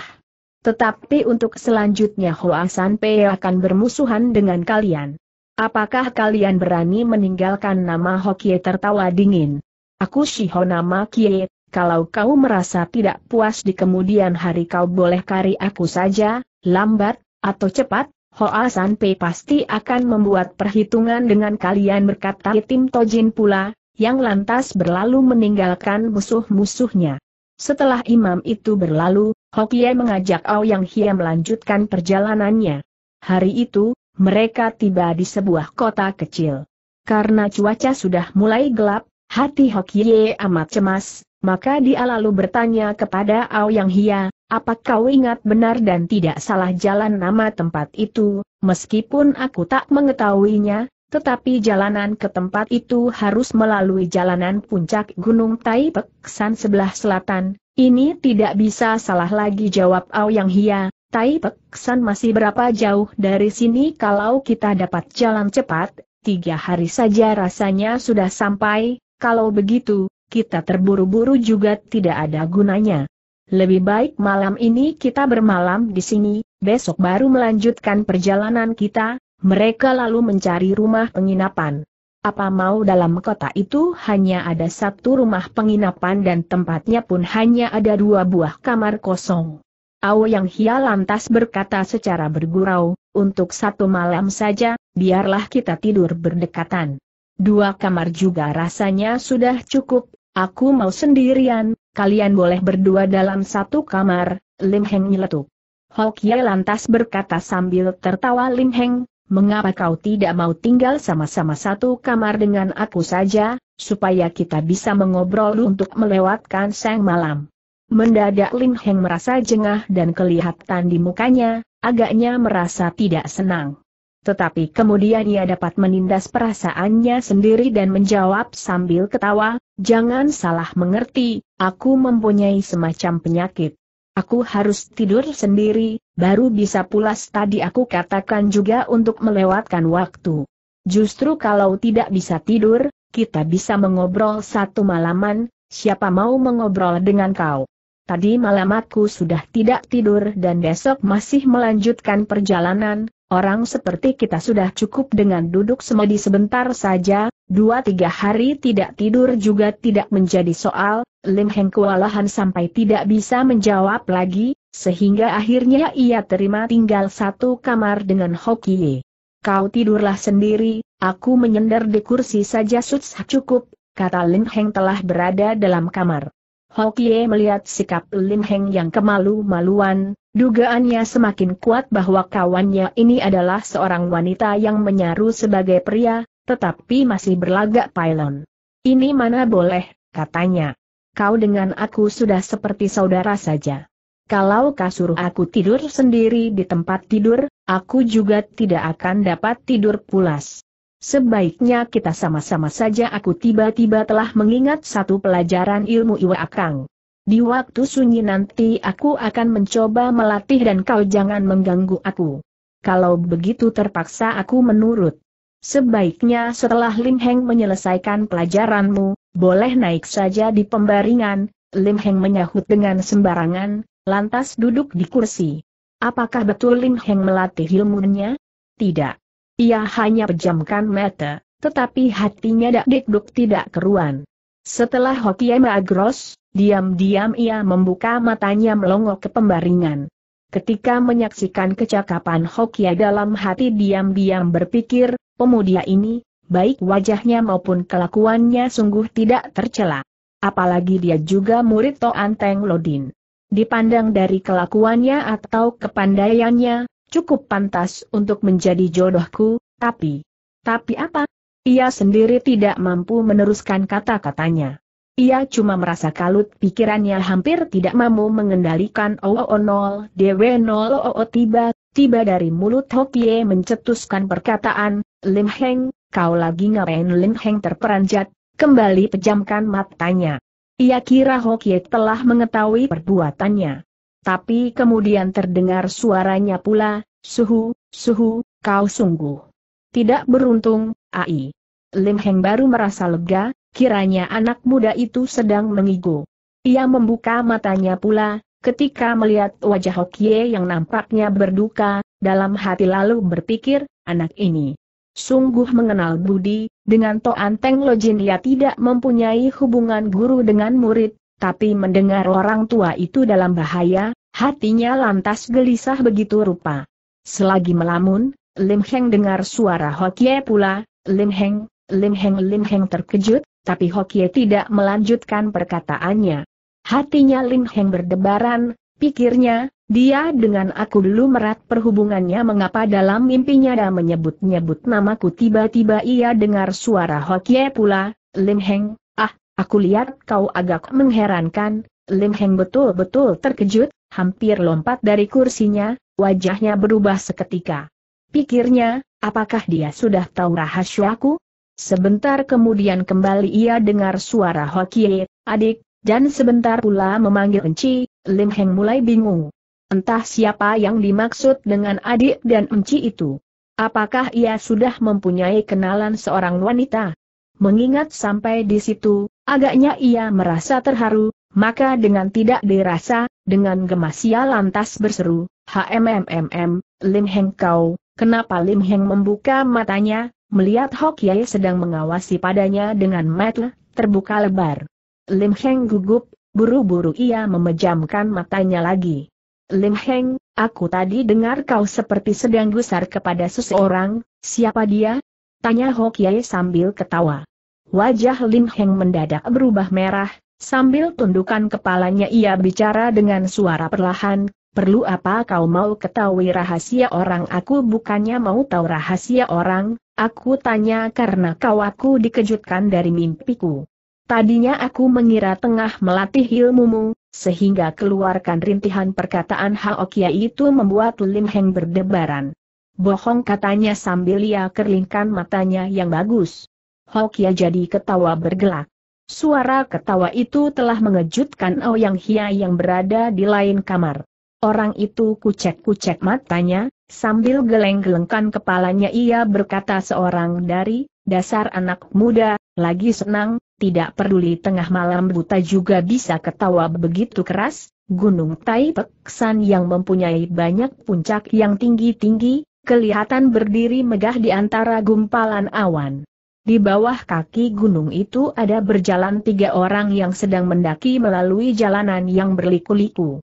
Tetapi untuk selanjutnya Hoasan Pe akan bermusuhan dengan kalian. Apakah kalian berani meninggalkan nama Hokie tertawa dingin? Aku Shiho nama Kie, kalau kau merasa tidak puas di kemudian hari kau boleh kari aku saja, lambat, atau cepat, Hoa San Pei pasti akan membuat perhitungan dengan kalian berkata Tim Tojin pula, yang lantas berlalu meninggalkan musuh-musuhnya. Setelah imam itu berlalu, Hokie mengajak Ao Yang Hia melanjutkan perjalanannya. Hari itu, mereka tiba di sebuah kota kecil. Karena cuaca sudah mulai gelap, hati Hokie amat cemas, maka dia lalu bertanya kepada Ao Yang Hia, apa kau ingat benar dan tidak salah jalan nama tempat itu, meskipun aku tak mengetahuinya, tetapi jalanan ke tempat itu harus melalui jalanan puncak Gunung Taipek San sebelah selatan. Ini tidak bisa salah lagi jawab Yang Hia, Taipek San masih berapa jauh dari sini kalau kita dapat jalan cepat, tiga hari saja rasanya sudah sampai, kalau begitu, kita terburu-buru juga tidak ada gunanya. Lebih baik malam ini kita bermalam di sini, besok baru melanjutkan perjalanan kita, mereka lalu mencari rumah penginapan. Apa mau dalam kota itu hanya ada satu rumah penginapan dan tempatnya pun hanya ada dua buah kamar kosong. Ao Yang Hia lantas berkata secara bergurau, untuk satu malam saja, biarlah kita tidur berdekatan. Dua kamar juga rasanya sudah cukup, aku mau sendirian, kalian boleh berdua dalam satu kamar, Lim Heng nyeletuk. Hokia lantas berkata sambil tertawa Lim Heng, mengapa kau tidak mau tinggal sama-sama satu kamar dengan aku saja, supaya kita bisa mengobrol untuk melewatkan sang malam. Mendadak Lim Heng merasa jengah dan kelihatan di mukanya, agaknya merasa tidak senang. Tetapi kemudian ia dapat menindas perasaannya sendiri dan menjawab sambil ketawa, Jangan salah mengerti, aku mempunyai semacam penyakit. Aku harus tidur sendiri, baru bisa pulas tadi aku katakan juga untuk melewatkan waktu. Justru kalau tidak bisa tidur, kita bisa mengobrol satu malaman, siapa mau mengobrol dengan kau. Tadi malam aku sudah tidak tidur dan besok masih melanjutkan perjalanan, orang seperti kita sudah cukup dengan duduk semedi sebentar saja, Dua-tiga hari tidak tidur juga tidak menjadi soal, Lim Heng kewalahan sampai tidak bisa menjawab lagi, sehingga akhirnya ia terima tinggal satu kamar dengan Hokie. Kau tidurlah sendiri, aku menyender di kursi saja suts cukup, kata Lim Heng telah berada dalam kamar. Hokie melihat sikap Lim Heng yang kemalu-maluan, dugaannya semakin kuat bahwa kawannya ini adalah seorang wanita yang menyaru sebagai pria, tetapi masih berlagak pylon. Ini mana boleh, katanya. Kau dengan aku sudah seperti saudara saja. Kalau kau suruh aku tidur sendiri di tempat tidur, aku juga tidak akan dapat tidur pulas. Sebaiknya kita sama-sama saja aku tiba-tiba telah mengingat satu pelajaran ilmu Iwa Akang. Di waktu sunyi nanti aku akan mencoba melatih dan kau jangan mengganggu aku. Kalau begitu terpaksa aku menurut. Sebaiknya setelah Lim Heng menyelesaikan pelajaranmu, boleh naik saja di pembaringan, Lim Heng menyahut dengan sembarangan, lantas duduk di kursi. Apakah betul Lim Heng melatih ilmunya? Tidak. Ia hanya pejamkan mata, tetapi hatinya dak dikduk tidak keruan. Setelah Hokie Magros, diam-diam ia membuka matanya melongok ke pembaringan. Ketika menyaksikan kecakapan Hokie dalam hati diam-diam berpikir, Pemuda ini, baik wajahnya maupun kelakuannya sungguh tidak tercela. Apalagi dia juga murid Toan Teng Lodin. Dipandang dari kelakuannya atau kepandaiannya, cukup pantas untuk menjadi jodohku, tapi... Tapi apa? Ia sendiri tidak mampu meneruskan kata-katanya. Ia cuma merasa kalut pikirannya hampir tidak mampu mengendalikan OO0 DW0 OO tiba, tiba dari mulut Hokie mencetuskan perkataan, Lim Heng, kau lagi ngapain Lim Heng terperanjat, kembali pejamkan matanya. Ia kira Ye telah mengetahui perbuatannya. Tapi kemudian terdengar suaranya pula, suhu, suhu, kau sungguh. Tidak beruntung, AI. Lim Heng baru merasa lega, kiranya anak muda itu sedang mengigo. Ia membuka matanya pula, ketika melihat wajah Hokie yang nampaknya berduka, dalam hati lalu berpikir, anak ini sungguh mengenal budi, dengan Toan Teng Lojin ia tidak mempunyai hubungan guru dengan murid, tapi mendengar orang tua itu dalam bahaya, hatinya lantas gelisah begitu rupa. Selagi melamun, Lim Heng dengar suara Hokie pula, Lim Heng, Lim Heng Lim Heng terkejut, tapi Hokie tidak melanjutkan perkataannya. Hatinya Lim Heng berdebaran, Pikirnya, dia dengan aku dulu merat perhubungannya mengapa dalam mimpinya dia menyebut-nyebut namaku tiba-tiba ia dengar suara Hokie pula, Lim Heng, ah, aku lihat kau agak mengherankan, Lim Heng betul-betul terkejut, hampir lompat dari kursinya, wajahnya berubah seketika. Pikirnya, apakah dia sudah tahu rahasiaku? Sebentar kemudian kembali ia dengar suara Hokie, adik, dan sebentar pula memanggil Enci, Lim Heng mulai bingung. Entah siapa yang dimaksud dengan adik dan Enci itu. Apakah ia sudah mempunyai kenalan seorang wanita? Mengingat sampai di situ, agaknya ia merasa terharu, maka dengan tidak dirasa, dengan gemas ia lantas berseru, HMMMM, Lim Heng kau, kenapa Lim Heng membuka matanya, melihat Yai sedang mengawasi padanya dengan mata terbuka lebar. Lim Heng gugup, buru-buru ia memejamkan matanya lagi. Lim Heng, aku tadi dengar kau seperti sedang gusar kepada seseorang, siapa dia? Tanya Hokiai sambil ketawa. Wajah Lim Heng mendadak berubah merah, sambil tundukan kepalanya ia bicara dengan suara perlahan, perlu apa kau mau ketahui rahasia orang aku bukannya mau tahu rahasia orang, aku tanya karena kau aku dikejutkan dari mimpiku. Tadinya aku mengira tengah melatih ilmumu, sehingga keluarkan rintihan perkataan Haokia itu membuat Lim Heng berdebaran. Bohong katanya sambil ia kerlingkan matanya yang bagus. Haokia jadi ketawa bergelak. Suara ketawa itu telah mengejutkan Ouyang oh Hia yang berada di lain kamar. Orang itu kucek-kucek matanya, sambil geleng-gelengkan kepalanya ia berkata seorang dari, dasar anak muda, lagi senang, tidak peduli tengah malam buta juga bisa ketawa begitu keras, Gunung Tai Peksan yang mempunyai banyak puncak yang tinggi-tinggi, kelihatan berdiri megah di antara gumpalan awan. Di bawah kaki gunung itu ada berjalan tiga orang yang sedang mendaki melalui jalanan yang berliku-liku.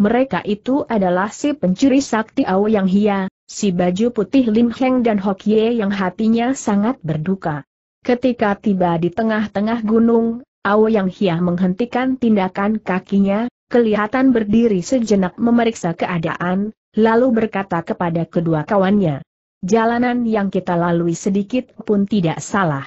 Mereka itu adalah si pencuri sakti Ao Yang Hia, si baju putih Lim Heng dan Hok Ye yang hatinya sangat berduka. Ketika tiba di tengah-tengah gunung, Ao Yang Hia menghentikan tindakan kakinya, kelihatan berdiri sejenak memeriksa keadaan, lalu berkata kepada kedua kawannya. Jalanan yang kita lalui sedikit pun tidak salah.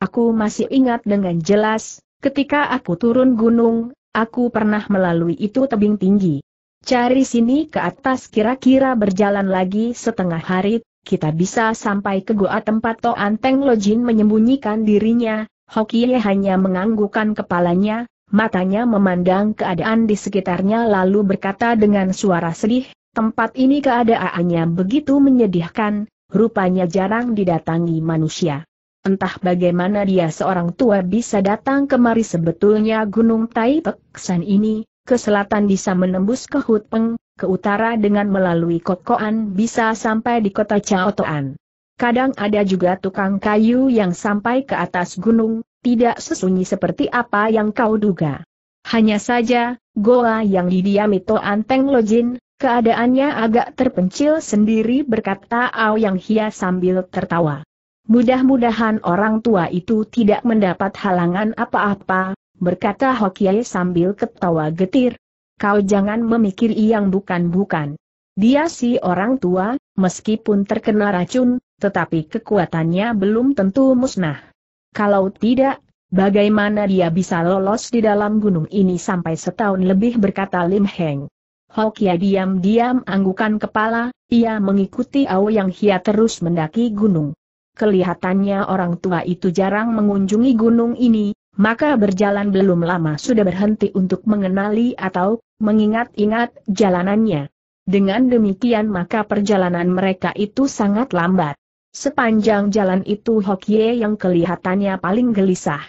Aku masih ingat dengan jelas, ketika aku turun gunung, aku pernah melalui itu tebing tinggi. Cari sini ke atas kira-kira berjalan lagi setengah hari, kita bisa sampai ke goa tempat Toan Teng Lojin menyembunyikan dirinya, Hokie hanya menganggukkan kepalanya, matanya memandang keadaan di sekitarnya lalu berkata dengan suara sedih, tempat ini keadaannya begitu menyedihkan, rupanya jarang didatangi manusia. Entah bagaimana dia seorang tua bisa datang kemari sebetulnya Gunung Taipeksan ini, ke selatan bisa menembus ke Hutpeng, ke utara dengan melalui Kokoan bisa sampai di kota Chaotoan. Kadang ada juga tukang kayu yang sampai ke atas gunung, tidak sesunyi seperti apa yang kau duga. Hanya saja, goa yang didiami Toan Teng Lojin, keadaannya agak terpencil sendiri berkata Ao Yang Hia sambil tertawa. Mudah-mudahan orang tua itu tidak mendapat halangan apa-apa, berkata Hokiai sambil ketawa getir, Kau jangan memikir yang bukan-bukan. Dia si orang tua, meskipun terkena racun, tetapi kekuatannya belum tentu musnah. Kalau tidak, bagaimana dia bisa lolos di dalam gunung ini sampai setahun lebih berkata Lim Heng. Hokia diam-diam anggukan kepala, ia mengikuti Ao yang Hia terus mendaki gunung. Kelihatannya orang tua itu jarang mengunjungi gunung ini, maka berjalan belum lama sudah berhenti untuk mengenali atau mengingat-ingat jalanannya. Dengan demikian maka perjalanan mereka itu sangat lambat. Sepanjang jalan itu Hokye yang kelihatannya paling gelisah.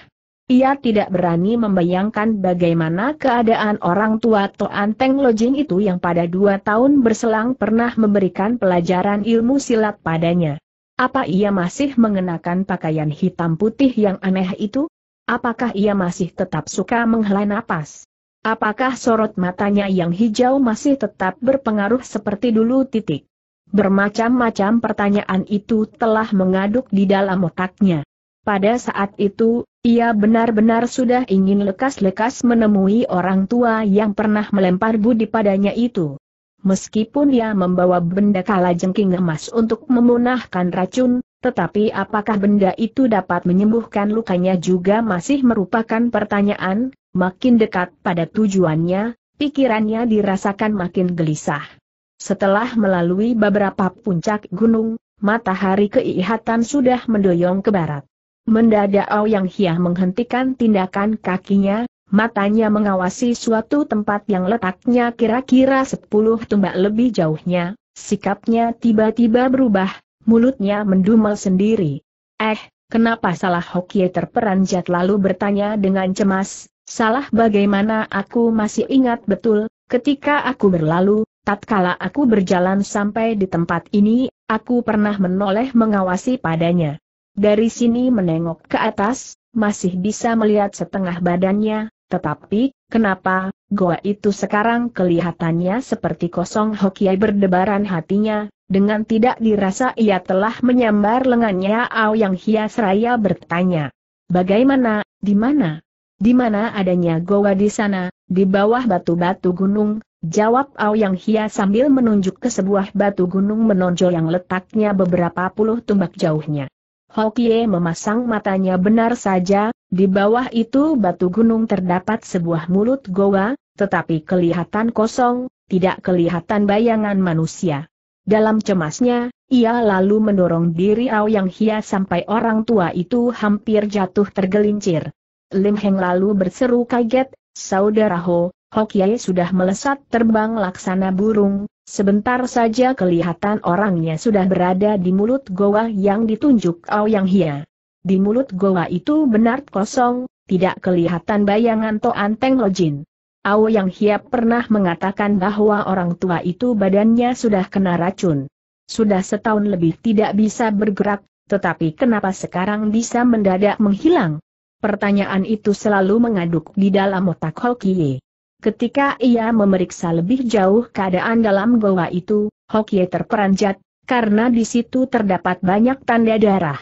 Ia tidak berani membayangkan bagaimana keadaan orang tua Toan Teng Lojing itu yang pada dua tahun berselang pernah memberikan pelajaran ilmu silat padanya. Apa ia masih mengenakan pakaian hitam putih yang aneh itu? Apakah ia masih tetap suka menghela napas? Apakah sorot matanya yang hijau masih tetap berpengaruh seperti dulu titik? Bermacam-macam pertanyaan itu telah mengaduk di dalam otaknya. Pada saat itu, ia benar-benar sudah ingin lekas-lekas menemui orang tua yang pernah melempar budi padanya itu. Meskipun ia membawa benda kalajengking emas untuk memunahkan racun, tetapi apakah benda itu dapat menyembuhkan lukanya juga masih merupakan pertanyaan, makin dekat pada tujuannya, pikirannya dirasakan makin gelisah. Setelah melalui beberapa puncak gunung, matahari keihatan sudah mendoyong ke barat. Mendadak Yang Hia menghentikan tindakan kakinya, matanya mengawasi suatu tempat yang letaknya kira-kira 10 tumbak lebih jauhnya, sikapnya tiba-tiba berubah, mulutnya mendumel sendiri. Eh, kenapa salah Hokie terperanjat lalu bertanya dengan cemas, salah bagaimana aku masih ingat betul, ketika aku berlalu, tatkala aku berjalan sampai di tempat ini, aku pernah menoleh mengawasi padanya. Dari sini menengok ke atas, masih bisa melihat setengah badannya, tetapi, kenapa, goa itu sekarang kelihatannya seperti kosong Hokie berdebaran hatinya, dengan tidak dirasa ia telah menyambar lengannya Ao Yang Hias Raya bertanya. Bagaimana, di mana? Di mana adanya goa di sana, di bawah batu-batu gunung, jawab Ao Yang Hias sambil menunjuk ke sebuah batu gunung menonjol yang letaknya beberapa puluh tumbak jauhnya. Hokie memasang matanya benar saja, di bawah itu batu gunung terdapat sebuah mulut goa, tetapi kelihatan kosong, tidak kelihatan bayangan manusia. Dalam cemasnya, ia lalu mendorong diri Ao Yang Hia sampai orang tua itu hampir jatuh tergelincir. Lim Heng lalu berseru kaget, Saudara Ho, Hokiai sudah melesat terbang laksana burung, sebentar saja kelihatan orangnya sudah berada di mulut goa yang ditunjuk Ao Yang Hia. Di mulut goa itu benar kosong, tidak kelihatan bayangan Toan Teng Lojin. Ao Yang Hiap pernah mengatakan bahwa orang tua itu badannya sudah kena racun. Sudah setahun lebih tidak bisa bergerak, tetapi kenapa sekarang bisa mendadak menghilang? Pertanyaan itu selalu mengaduk di dalam otak Hokie. Ketika ia memeriksa lebih jauh keadaan dalam goa itu, Hokie terperanjat, karena di situ terdapat banyak tanda darah.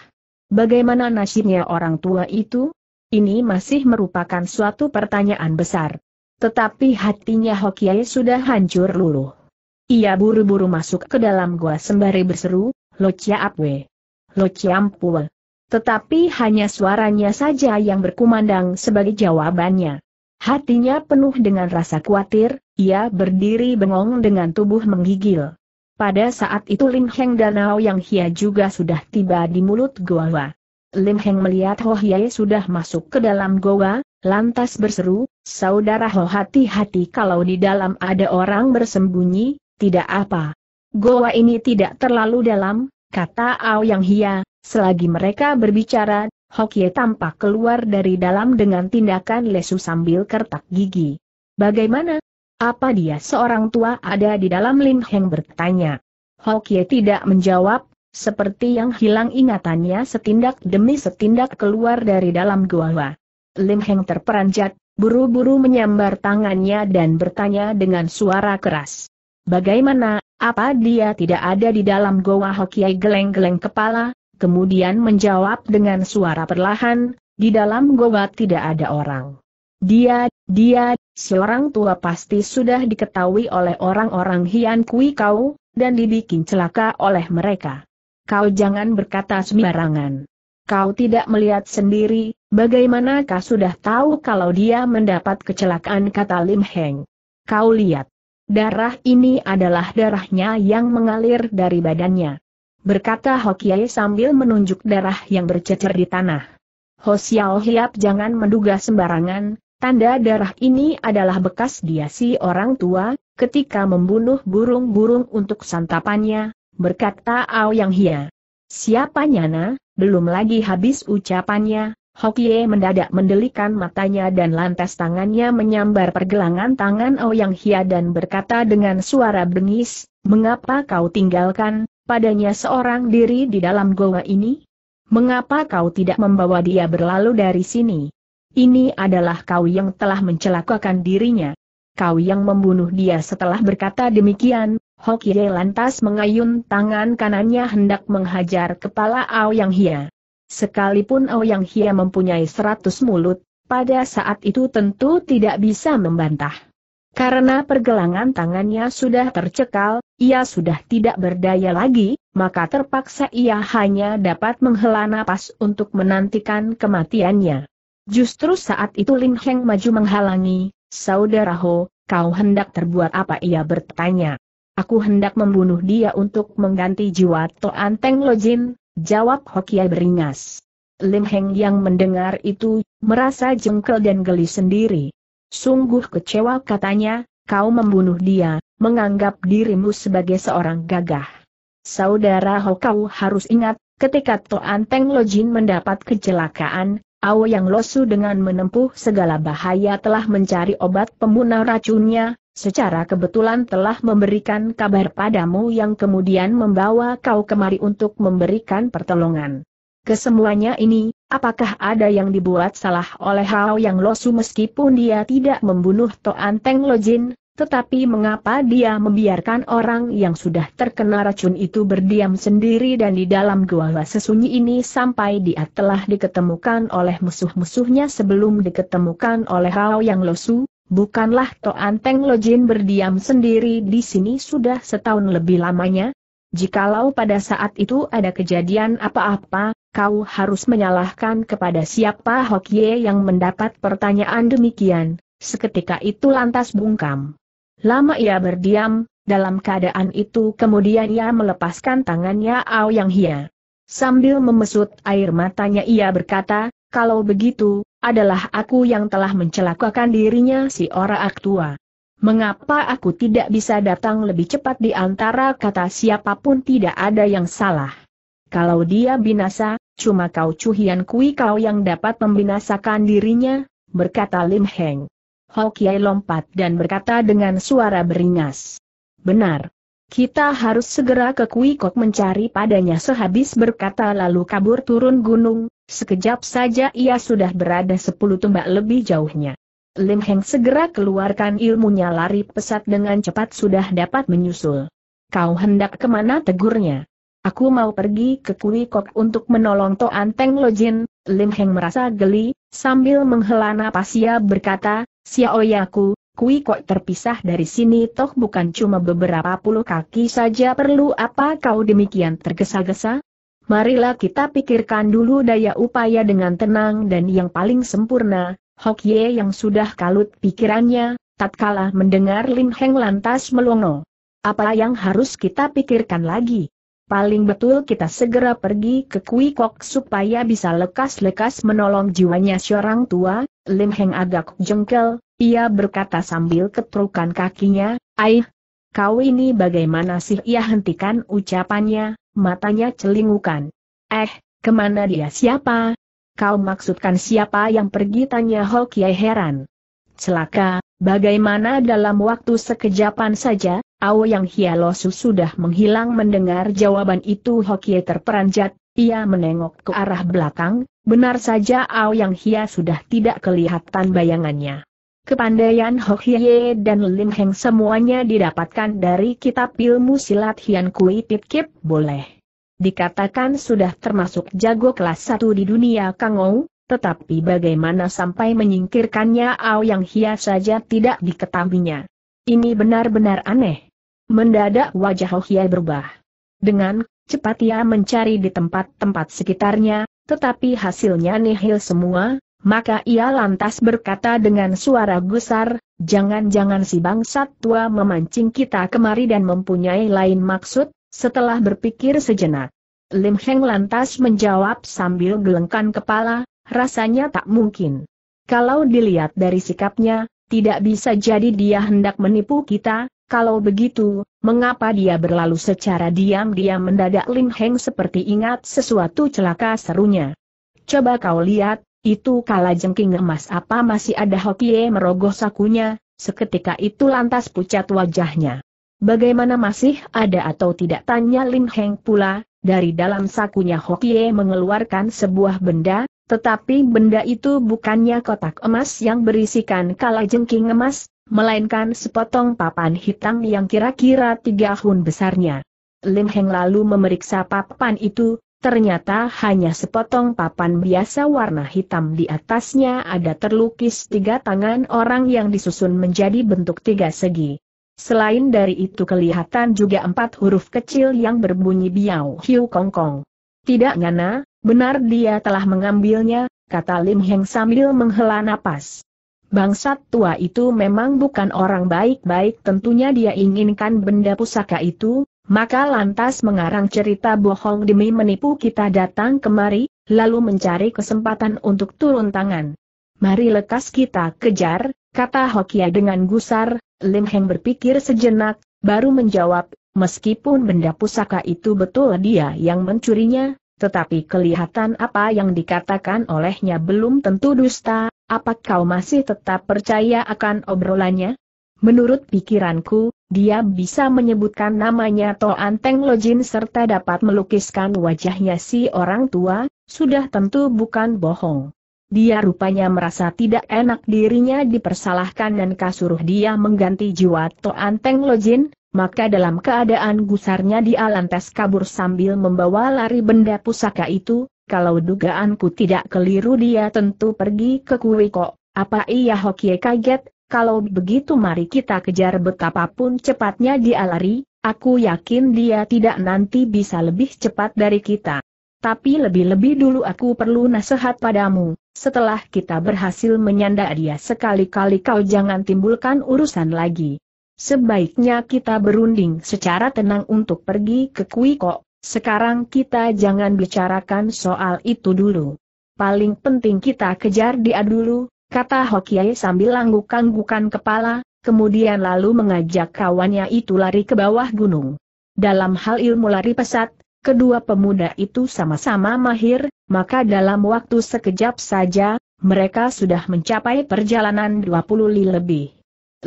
Bagaimana nasibnya orang tua itu? Ini masih merupakan suatu pertanyaan besar. Tetapi hatinya Hokiai sudah hancur luluh. Ia buru-buru masuk ke dalam gua sembari berseru, Lo Chiapwe! Lo Chiampue! Tetapi hanya suaranya saja yang berkumandang sebagai jawabannya. Hatinya penuh dengan rasa khawatir, ia berdiri bengong dengan tubuh menggigil. Pada saat itu Lim Heng dan Danau yang hia juga sudah tiba di mulut goa. Lim Heng melihat Ho Hiai sudah masuk ke dalam goa, Lantas berseru, saudara Ho hati-hati kalau di dalam ada orang bersembunyi, tidak apa. Goa ini tidak terlalu dalam, kata Ao Yang Hia, selagi mereka berbicara, Hokie tampak keluar dari dalam dengan tindakan lesu sambil kertak gigi. Bagaimana? Apa dia seorang tua ada di dalam Lin Heng bertanya. Hokie tidak menjawab, seperti yang hilang ingatannya setindak demi setindak keluar dari dalam goa. Lim Heng terperanjat, buru-buru menyambar tangannya dan bertanya dengan suara keras. Bagaimana, apa dia tidak ada di dalam goa Hokiai geleng-geleng kepala? Kemudian menjawab dengan suara perlahan, di dalam goa tidak ada orang. Dia, dia, seorang tua pasti sudah diketahui oleh orang-orang Hian Kui kau, dan dibikin celaka oleh mereka. Kau jangan berkata sembarangan. Kau tidak melihat sendiri, Bagaimana kau sudah tahu kalau dia mendapat kecelakaan kata Lim Heng? Kau lihat. Darah ini adalah darahnya yang mengalir dari badannya. Berkata Hokiai sambil menunjuk darah yang bercecer di tanah. Xiao Hiap jangan menduga sembarangan, tanda darah ini adalah bekas dia si orang tua, ketika membunuh burung-burung untuk santapannya, berkata Ao Yang Hia. Siapa nyana, belum lagi habis ucapannya, Hokie mendadak mendelikan matanya dan lantas tangannya menyambar pergelangan tangan Ouyang oh Hia dan berkata dengan suara bengis, Mengapa kau tinggalkan, padanya seorang diri di dalam goa ini? Mengapa kau tidak membawa dia berlalu dari sini? Ini adalah kau yang telah mencelakakan dirinya. Kau yang membunuh dia setelah berkata demikian, Hokie lantas mengayun tangan kanannya hendak menghajar kepala Ouyang oh Hia. Sekalipun Ouyang Hia mempunyai seratus mulut, pada saat itu tentu tidak bisa membantah. Karena pergelangan tangannya sudah tercekal, ia sudah tidak berdaya lagi, maka terpaksa ia hanya dapat menghela napas untuk menantikan kematiannya. Justru saat itu Lin Heng maju menghalangi, Saudara Ho, kau hendak terbuat apa ia bertanya. Aku hendak membunuh dia untuk mengganti jiwa Toan Teng Lojin, jawab Hokiai beringas. Lim Heng yang mendengar itu, merasa jengkel dan geli sendiri. Sungguh kecewa katanya, kau membunuh dia, menganggap dirimu sebagai seorang gagah. Saudara Hokau harus ingat, ketika Toan Peng Lojin mendapat kecelakaan, yang Losu dengan menempuh segala bahaya telah mencari obat pembunuh racunnya, secara kebetulan telah memberikan kabar padamu yang kemudian membawa kau kemari untuk memberikan pertolongan. Kesemuanya ini, apakah ada yang dibuat salah oleh Hao Yang Losu meskipun dia tidak membunuh Toan Teng Lojin, tetapi mengapa dia membiarkan orang yang sudah terkena racun itu berdiam sendiri dan di dalam gua sesunyi ini sampai dia telah diketemukan oleh musuh-musuhnya sebelum diketemukan oleh Rao Yang Losu? Bukanlah Toan Teng Lojin berdiam sendiri di sini sudah setahun lebih lamanya? Jikalau pada saat itu ada kejadian apa-apa, kau harus menyalahkan kepada siapa Hokye yang mendapat pertanyaan demikian. Seketika itu lantas bungkam. Lama ia berdiam, dalam keadaan itu kemudian ia melepaskan tangannya Ao Yang Hia. Sambil memesut air matanya ia berkata, kalau begitu, adalah aku yang telah mencelakakan dirinya si ora aktua. Mengapa aku tidak bisa datang lebih cepat di antara kata siapapun tidak ada yang salah. Kalau dia binasa, cuma kau cuhian kui kau yang dapat membinasakan dirinya, berkata Lim Heng. Hao Kiai lompat dan berkata dengan suara beringas. Benar. Kita harus segera ke Kui Kok mencari padanya sehabis berkata lalu kabur turun gunung, sekejap saja ia sudah berada sepuluh tombak lebih jauhnya. Lim Heng segera keluarkan ilmunya lari pesat dengan cepat sudah dapat menyusul. Kau hendak kemana tegurnya? Aku mau pergi ke Kui Kok untuk menolong Toan Teng Lojin, Lim Heng merasa geli, sambil menghela napas ia berkata, Xiaoyaku, Kui Kok terpisah dari sini toh bukan cuma beberapa puluh kaki saja perlu apa kau demikian tergesa-gesa? Marilah kita pikirkan dulu daya upaya dengan tenang dan yang paling sempurna, Hok Ye yang sudah kalut pikirannya, tatkala mendengar Lin Heng lantas melongo. Apa yang harus kita pikirkan lagi? paling betul kita segera pergi ke Kui Kok supaya bisa lekas-lekas menolong jiwanya seorang tua, Lim Heng agak jengkel, ia berkata sambil ketrukan kakinya, Aih, kau ini bagaimana sih ia hentikan ucapannya, matanya celingukan. Eh, kemana dia siapa? Kau maksudkan siapa yang pergi tanya Hok Kiai heran. Celaka, bagaimana dalam waktu sekejapan saja, yang Hialosu sudah menghilang mendengar jawaban itu Hokie terperanjat, ia menengok ke arah belakang, benar saja yang Hia sudah tidak kelihatan bayangannya. Kepandaian Hokie dan Lim Heng semuanya didapatkan dari kitab ilmu silat Hian Kui Pit Kip boleh. Dikatakan sudah termasuk jago kelas satu di dunia Kangou, tetapi bagaimana sampai menyingkirkannya yang Hia saja tidak diketahuinya. Ini benar-benar aneh. Mendadak wajah Hohye berubah. Dengan cepat ia mencari di tempat-tempat sekitarnya, tetapi hasilnya nihil semua, maka ia lantas berkata dengan suara gusar, jangan-jangan si bangsat tua memancing kita kemari dan mempunyai lain maksud, setelah berpikir sejenak. Lim Heng lantas menjawab sambil gelengkan kepala, rasanya tak mungkin. Kalau dilihat dari sikapnya, tidak bisa jadi dia hendak menipu kita, kalau begitu, mengapa dia berlalu secara diam-diam mendadak Lim Heng seperti ingat sesuatu celaka serunya. Coba kau lihat, itu kala jengking emas apa masih ada Hokie merogoh sakunya, seketika itu lantas pucat wajahnya. Bagaimana masih ada atau tidak tanya Lim Heng pula, dari dalam sakunya Hokie mengeluarkan sebuah benda, tetapi benda itu bukannya kotak emas yang berisikan kalajengking emas, melainkan sepotong papan hitam yang kira-kira tiga hun besarnya. Lim Heng lalu memeriksa papan itu, ternyata hanya sepotong papan biasa warna hitam di atasnya ada terlukis tiga tangan orang yang disusun menjadi bentuk tiga segi. Selain dari itu kelihatan juga empat huruf kecil yang berbunyi biau hiu kong kong. Tidak ngana, benar dia telah mengambilnya, kata Lim Heng sambil menghela napas. Bangsat tua itu memang bukan orang baik-baik tentunya dia inginkan benda pusaka itu, maka lantas mengarang cerita bohong demi menipu kita datang kemari, lalu mencari kesempatan untuk turun tangan. Mari lekas kita kejar, kata Hokia dengan gusar, Lim Heng berpikir sejenak, baru menjawab, meskipun benda pusaka itu betul dia yang mencurinya, tetapi kelihatan apa yang dikatakan olehnya belum tentu dusta, apa kau masih tetap percaya akan obrolannya? Menurut pikiranku, dia bisa menyebutkan namanya Toan anteng Lojin serta dapat melukiskan wajahnya si orang tua, sudah tentu bukan bohong. Dia rupanya merasa tidak enak dirinya dipersalahkan dan kasuruh dia mengganti jiwa Toan anteng Lojin, maka dalam keadaan gusarnya dia lantas kabur sambil membawa lari benda pusaka itu, kalau dugaanku tidak keliru dia tentu pergi ke kok. Apa iya Hokie kaget, kalau begitu mari kita kejar betapapun cepatnya dia lari, aku yakin dia tidak nanti bisa lebih cepat dari kita. Tapi lebih-lebih dulu aku perlu nasihat padamu, setelah kita berhasil menyanda dia sekali-kali kau jangan timbulkan urusan lagi. Sebaiknya kita berunding secara tenang untuk pergi ke kok. Sekarang kita jangan bicarakan soal itu dulu. Paling penting kita kejar dia dulu, kata Hokiai sambil langguk-anggukan kepala, kemudian lalu mengajak kawannya itu lari ke bawah gunung. Dalam hal ilmu lari pesat, kedua pemuda itu sama-sama mahir, maka dalam waktu sekejap saja, mereka sudah mencapai perjalanan 20 li lebih.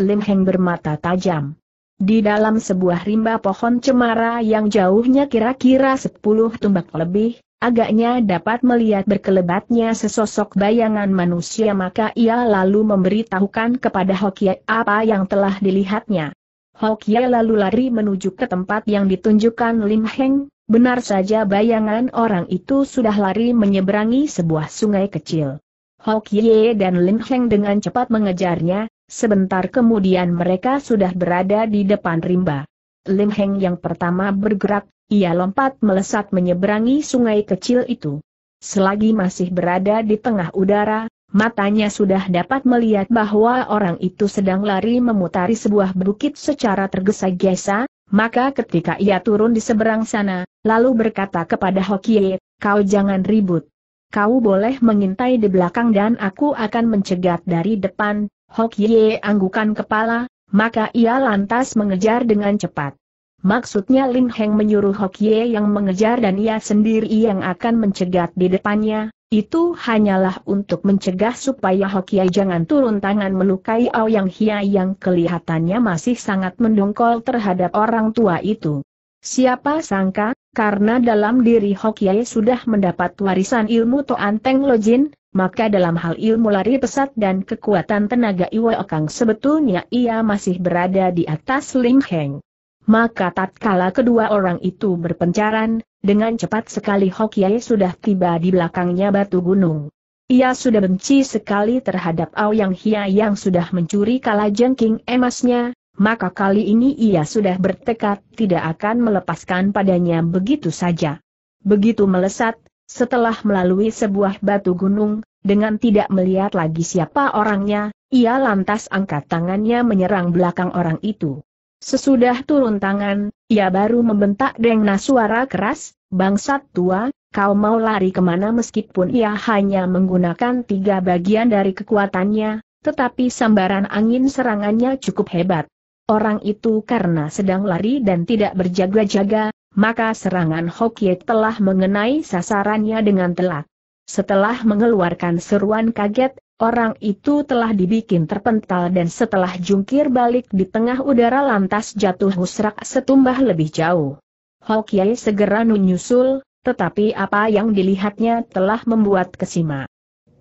Lim Heng bermata tajam. Di dalam sebuah rimba pohon cemara yang jauhnya kira-kira sepuluh tumbak lebih, agaknya dapat melihat berkelebatnya sesosok bayangan manusia maka ia lalu memberitahukan kepada Hokie apa yang telah dilihatnya. Hokie lalu lari menuju ke tempat yang ditunjukkan Lim Heng, benar saja bayangan orang itu sudah lari menyeberangi sebuah sungai kecil. Hokie dan Lim Heng dengan cepat mengejarnya, Sebentar kemudian mereka sudah berada di depan rimba. Lim Heng yang pertama bergerak, ia lompat melesat menyeberangi sungai kecil itu. Selagi masih berada di tengah udara, matanya sudah dapat melihat bahwa orang itu sedang lari memutari sebuah bukit secara tergesa-gesa, maka ketika ia turun di seberang sana, lalu berkata kepada Hokie, kau jangan ribut. Kau boleh mengintai di belakang dan aku akan mencegat dari depan, Hok Ye anggukan kepala, maka ia lantas mengejar dengan cepat. Maksudnya Lin Heng menyuruh Hok Ye yang mengejar dan ia sendiri yang akan mencegat di depannya, itu hanyalah untuk mencegah supaya Hok Ye jangan turun tangan melukai Ao Yang Hia yang kelihatannya masih sangat mendongkol terhadap orang tua itu. Siapa sangka, karena dalam diri Hok Ye sudah mendapat warisan ilmu Toan Teng Lojin, maka dalam hal ilmu lari pesat dan kekuatan tenaga Iwa Okang sebetulnya ia masih berada di atas Ling Heng. Maka tatkala kedua orang itu berpencaran, dengan cepat sekali Hokiai sudah tiba di belakangnya batu gunung. Ia sudah benci sekali terhadap Yang Hia yang sudah mencuri kala jengking emasnya, maka kali ini ia sudah bertekad tidak akan melepaskan padanya begitu saja. Begitu melesat, setelah melalui sebuah batu gunung, dengan tidak melihat lagi siapa orangnya, ia lantas angkat tangannya menyerang belakang orang itu. Sesudah turun tangan, ia baru membentak dengan suara keras, bangsat tua, kau mau lari kemana meskipun ia hanya menggunakan tiga bagian dari kekuatannya, tetapi sambaran angin serangannya cukup hebat. Orang itu karena sedang lari dan tidak berjaga-jaga, maka serangan Hokie telah mengenai sasarannya dengan telak. Setelah mengeluarkan seruan kaget, orang itu telah dibikin terpental dan setelah jungkir balik di tengah udara lantas jatuh husrak setumbah lebih jauh. Hokie segera menyusul, tetapi apa yang dilihatnya telah membuat kesima.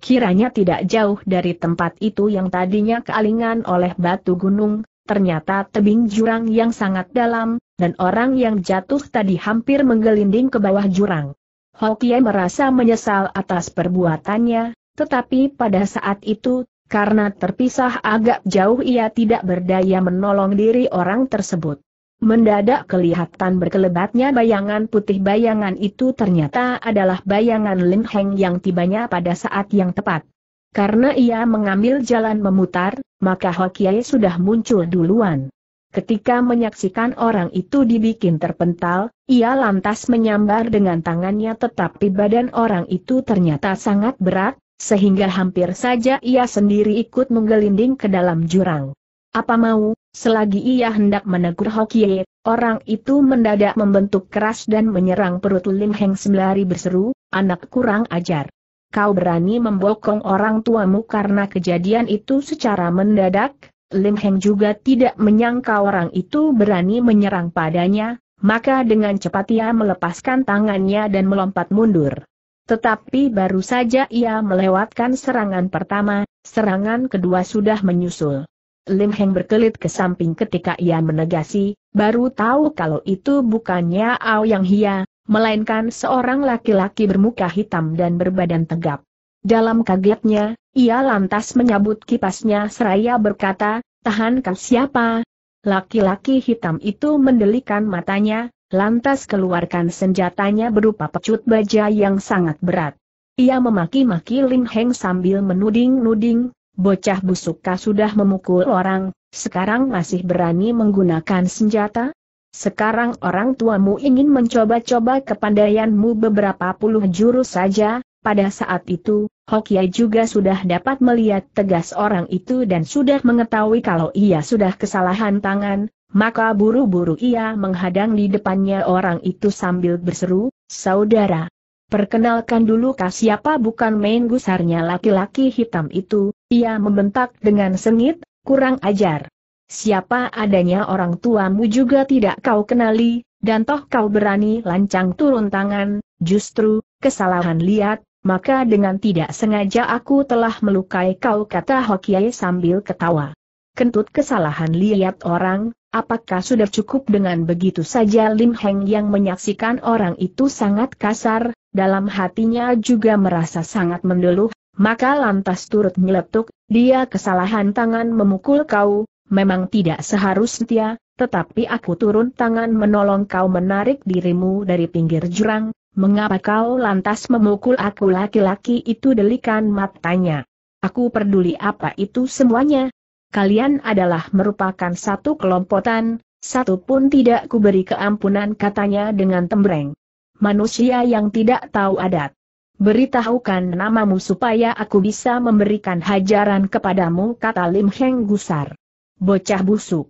Kiranya tidak jauh dari tempat itu yang tadinya kealingan oleh batu gunung, ternyata tebing jurang yang sangat dalam, dan orang yang jatuh tadi hampir menggelinding ke bawah jurang. Hokie merasa menyesal atas perbuatannya, tetapi pada saat itu, karena terpisah agak jauh ia tidak berdaya menolong diri orang tersebut. Mendadak kelihatan berkelebatnya bayangan putih bayangan itu ternyata adalah bayangan Lin Heng yang tibanya pada saat yang tepat. Karena ia mengambil jalan memutar, maka Hokie sudah muncul duluan. Ketika menyaksikan orang itu dibikin terpental, ia lantas menyambar dengan tangannya tetapi badan orang itu ternyata sangat berat, sehingga hampir saja ia sendiri ikut menggelinding ke dalam jurang. Apa mau, selagi ia hendak menegur Hokie, orang itu mendadak membentuk keras dan menyerang perut Lim Heng sembari berseru, anak kurang ajar. Kau berani membokong orang tuamu karena kejadian itu secara mendadak, Lim Heng juga tidak menyangka orang itu berani menyerang padanya, maka dengan cepat ia melepaskan tangannya dan melompat mundur. Tetapi baru saja ia melewatkan serangan pertama, serangan kedua sudah menyusul. Lim Heng berkelit ke samping ketika ia menegasi, baru tahu kalau itu bukannya Ao Yang Hia, melainkan seorang laki-laki bermuka hitam dan berbadan tegap. Dalam kagetnya, ia lantas menyabut kipasnya seraya berkata, tahankan siapa? Laki-laki hitam itu mendelikan matanya, lantas keluarkan senjatanya berupa pecut baja yang sangat berat. Ia memaki-maki Ling Heng sambil menuding-nuding, bocah busuk sudah memukul orang, sekarang masih berani menggunakan senjata? Sekarang orang tuamu ingin mencoba-coba kepandaianmu beberapa puluh jurus saja, pada saat itu, Hokia juga sudah dapat melihat tegas orang itu dan sudah mengetahui kalau ia sudah kesalahan tangan, maka buru-buru ia menghadang di depannya orang itu sambil berseru, Saudara, perkenalkan dulu kah siapa bukan main gusarnya laki-laki hitam itu, ia membentak dengan sengit, kurang ajar. Siapa adanya orang tuamu juga tidak kau kenali, dan toh kau berani lancang turun tangan, justru, kesalahan lihat, maka dengan tidak sengaja aku telah melukai kau kata Hokiai sambil ketawa. Kentut kesalahan lihat orang, apakah sudah cukup dengan begitu saja Lim Heng yang menyaksikan orang itu sangat kasar, dalam hatinya juga merasa sangat mendeluh, maka lantas turut nyeletuk, dia kesalahan tangan memukul kau, memang tidak seharusnya, tetapi aku turun tangan menolong kau menarik dirimu dari pinggir jurang, Mengapa kau lantas memukul aku laki-laki itu delikan matanya? Aku peduli apa itu semuanya? Kalian adalah merupakan satu kelompotan, satu pun tidak kuberi keampunan katanya dengan tembreng. Manusia yang tidak tahu adat. Beritahukan namamu supaya aku bisa memberikan hajaran kepadamu kata Lim Heng Gusar. Bocah busuk.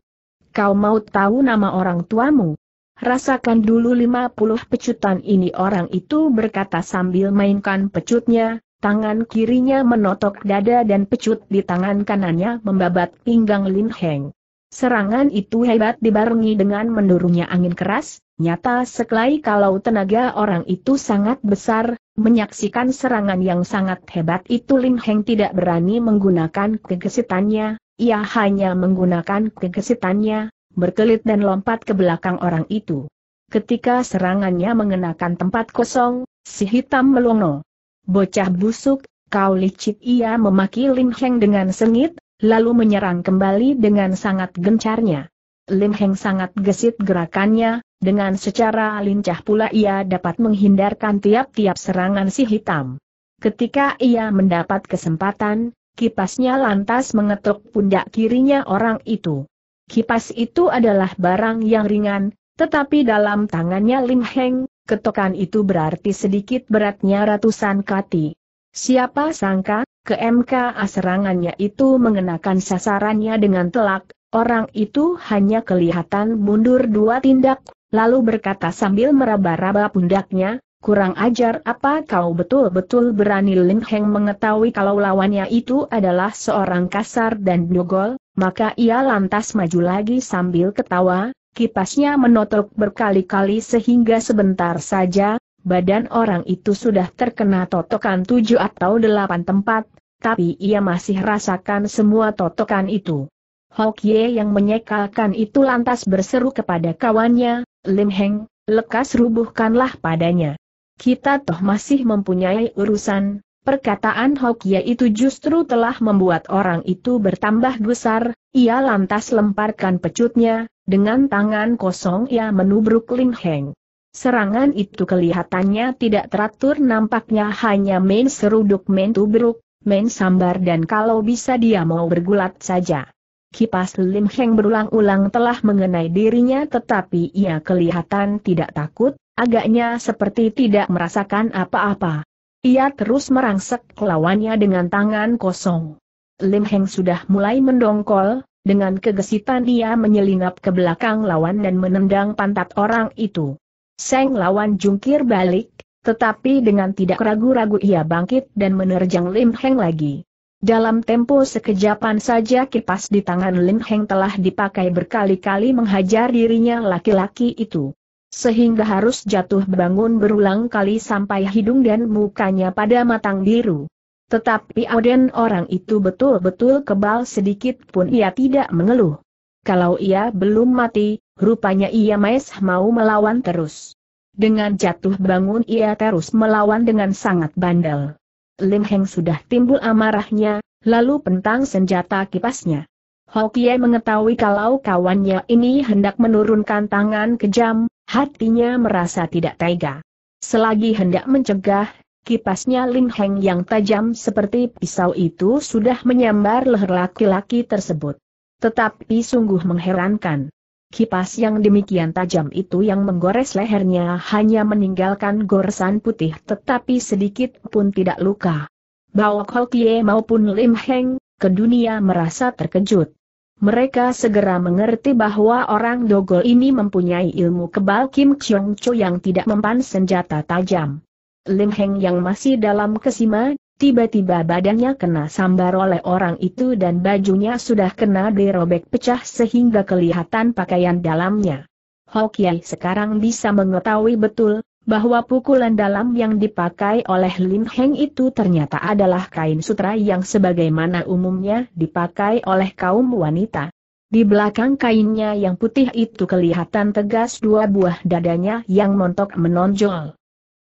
Kau mau tahu nama orang tuamu? Rasakan dulu 50 pecutan ini orang itu berkata sambil mainkan pecutnya, tangan kirinya menotok dada dan pecut di tangan kanannya membabat pinggang Lin Heng. Serangan itu hebat dibarengi dengan menurunnya angin keras, nyata sekali kalau tenaga orang itu sangat besar, menyaksikan serangan yang sangat hebat itu Lin Heng tidak berani menggunakan kegesitannya, ia hanya menggunakan kegesitannya, berkelit dan lompat ke belakang orang itu. Ketika serangannya mengenakan tempat kosong, si hitam melongo. Bocah busuk, kau licik ia memaki Lim Heng dengan sengit, lalu menyerang kembali dengan sangat gencarnya. Lim Heng sangat gesit gerakannya, dengan secara lincah pula ia dapat menghindarkan tiap-tiap serangan si hitam. Ketika ia mendapat kesempatan, kipasnya lantas mengetuk pundak kirinya orang itu. Kipas itu adalah barang yang ringan, tetapi dalam tangannya Lim Heng, ketokan itu berarti sedikit beratnya ratusan kati. Siapa sangka, ke MK serangannya itu mengenakan sasarannya dengan telak, orang itu hanya kelihatan mundur dua tindak, lalu berkata sambil meraba-raba pundaknya, kurang ajar apa kau betul-betul berani Lim Heng mengetahui kalau lawannya itu adalah seorang kasar dan dogol, maka ia lantas maju lagi sambil ketawa, kipasnya menotok berkali-kali sehingga sebentar saja, badan orang itu sudah terkena totokan tujuh atau delapan tempat, tapi ia masih rasakan semua totokan itu. Hokye yang menyekalkan itu lantas berseru kepada kawannya, Lim Heng, lekas rubuhkanlah padanya. Kita toh masih mempunyai urusan, Perkataan Hokia itu justru telah membuat orang itu bertambah besar. ia lantas lemparkan pecutnya, dengan tangan kosong ia menubruk Lim Heng. Serangan itu kelihatannya tidak teratur nampaknya hanya main seruduk main tubruk, main sambar dan kalau bisa dia mau bergulat saja. Kipas Lim Heng berulang-ulang telah mengenai dirinya tetapi ia kelihatan tidak takut, agaknya seperti tidak merasakan apa-apa. Ia terus merangsek lawannya dengan tangan kosong. Lim Heng sudah mulai mendongkol, dengan kegesitan ia menyelinap ke belakang lawan dan menendang pantat orang itu. Seng lawan jungkir balik, tetapi dengan tidak ragu-ragu ia bangkit dan menerjang Lim Heng lagi. Dalam tempo sekejapan saja kipas di tangan Lim Heng telah dipakai berkali-kali menghajar dirinya laki-laki itu sehingga harus jatuh bangun berulang kali sampai hidung dan mukanya pada matang biru. Tetapi Oden orang itu betul-betul kebal sedikit pun ia tidak mengeluh. Kalau ia belum mati, rupanya ia masih mau melawan terus. Dengan jatuh bangun ia terus melawan dengan sangat bandel. Lim Heng sudah timbul amarahnya, lalu pentang senjata kipasnya. Hokie mengetahui kalau kawannya ini hendak menurunkan tangan kejam, Hatinya merasa tidak tega. Selagi hendak mencegah, Kipasnya Lin Heng yang tajam seperti pisau itu sudah menyambar leher laki-laki tersebut. Tetapi sungguh mengherankan. Kipas yang demikian tajam itu yang menggores lehernya hanya meninggalkan goresan putih tetapi sedikit pun tidak luka. Bao Kie maupun Lim Heng, ke dunia merasa terkejut. Mereka segera mengerti bahwa orang dogol ini mempunyai ilmu kebal Kim Chong Cho yang tidak mempan senjata tajam. Lim Heng yang masih dalam kesima, tiba-tiba badannya kena sambar oleh orang itu dan bajunya sudah kena dirobek pecah sehingga kelihatan pakaian dalamnya. Hokiai sekarang bisa mengetahui betul, bahwa pukulan dalam yang dipakai oleh Lim Heng itu ternyata adalah kain sutra yang sebagaimana umumnya dipakai oleh kaum wanita. Di belakang kainnya yang putih itu kelihatan tegas dua buah dadanya yang montok menonjol.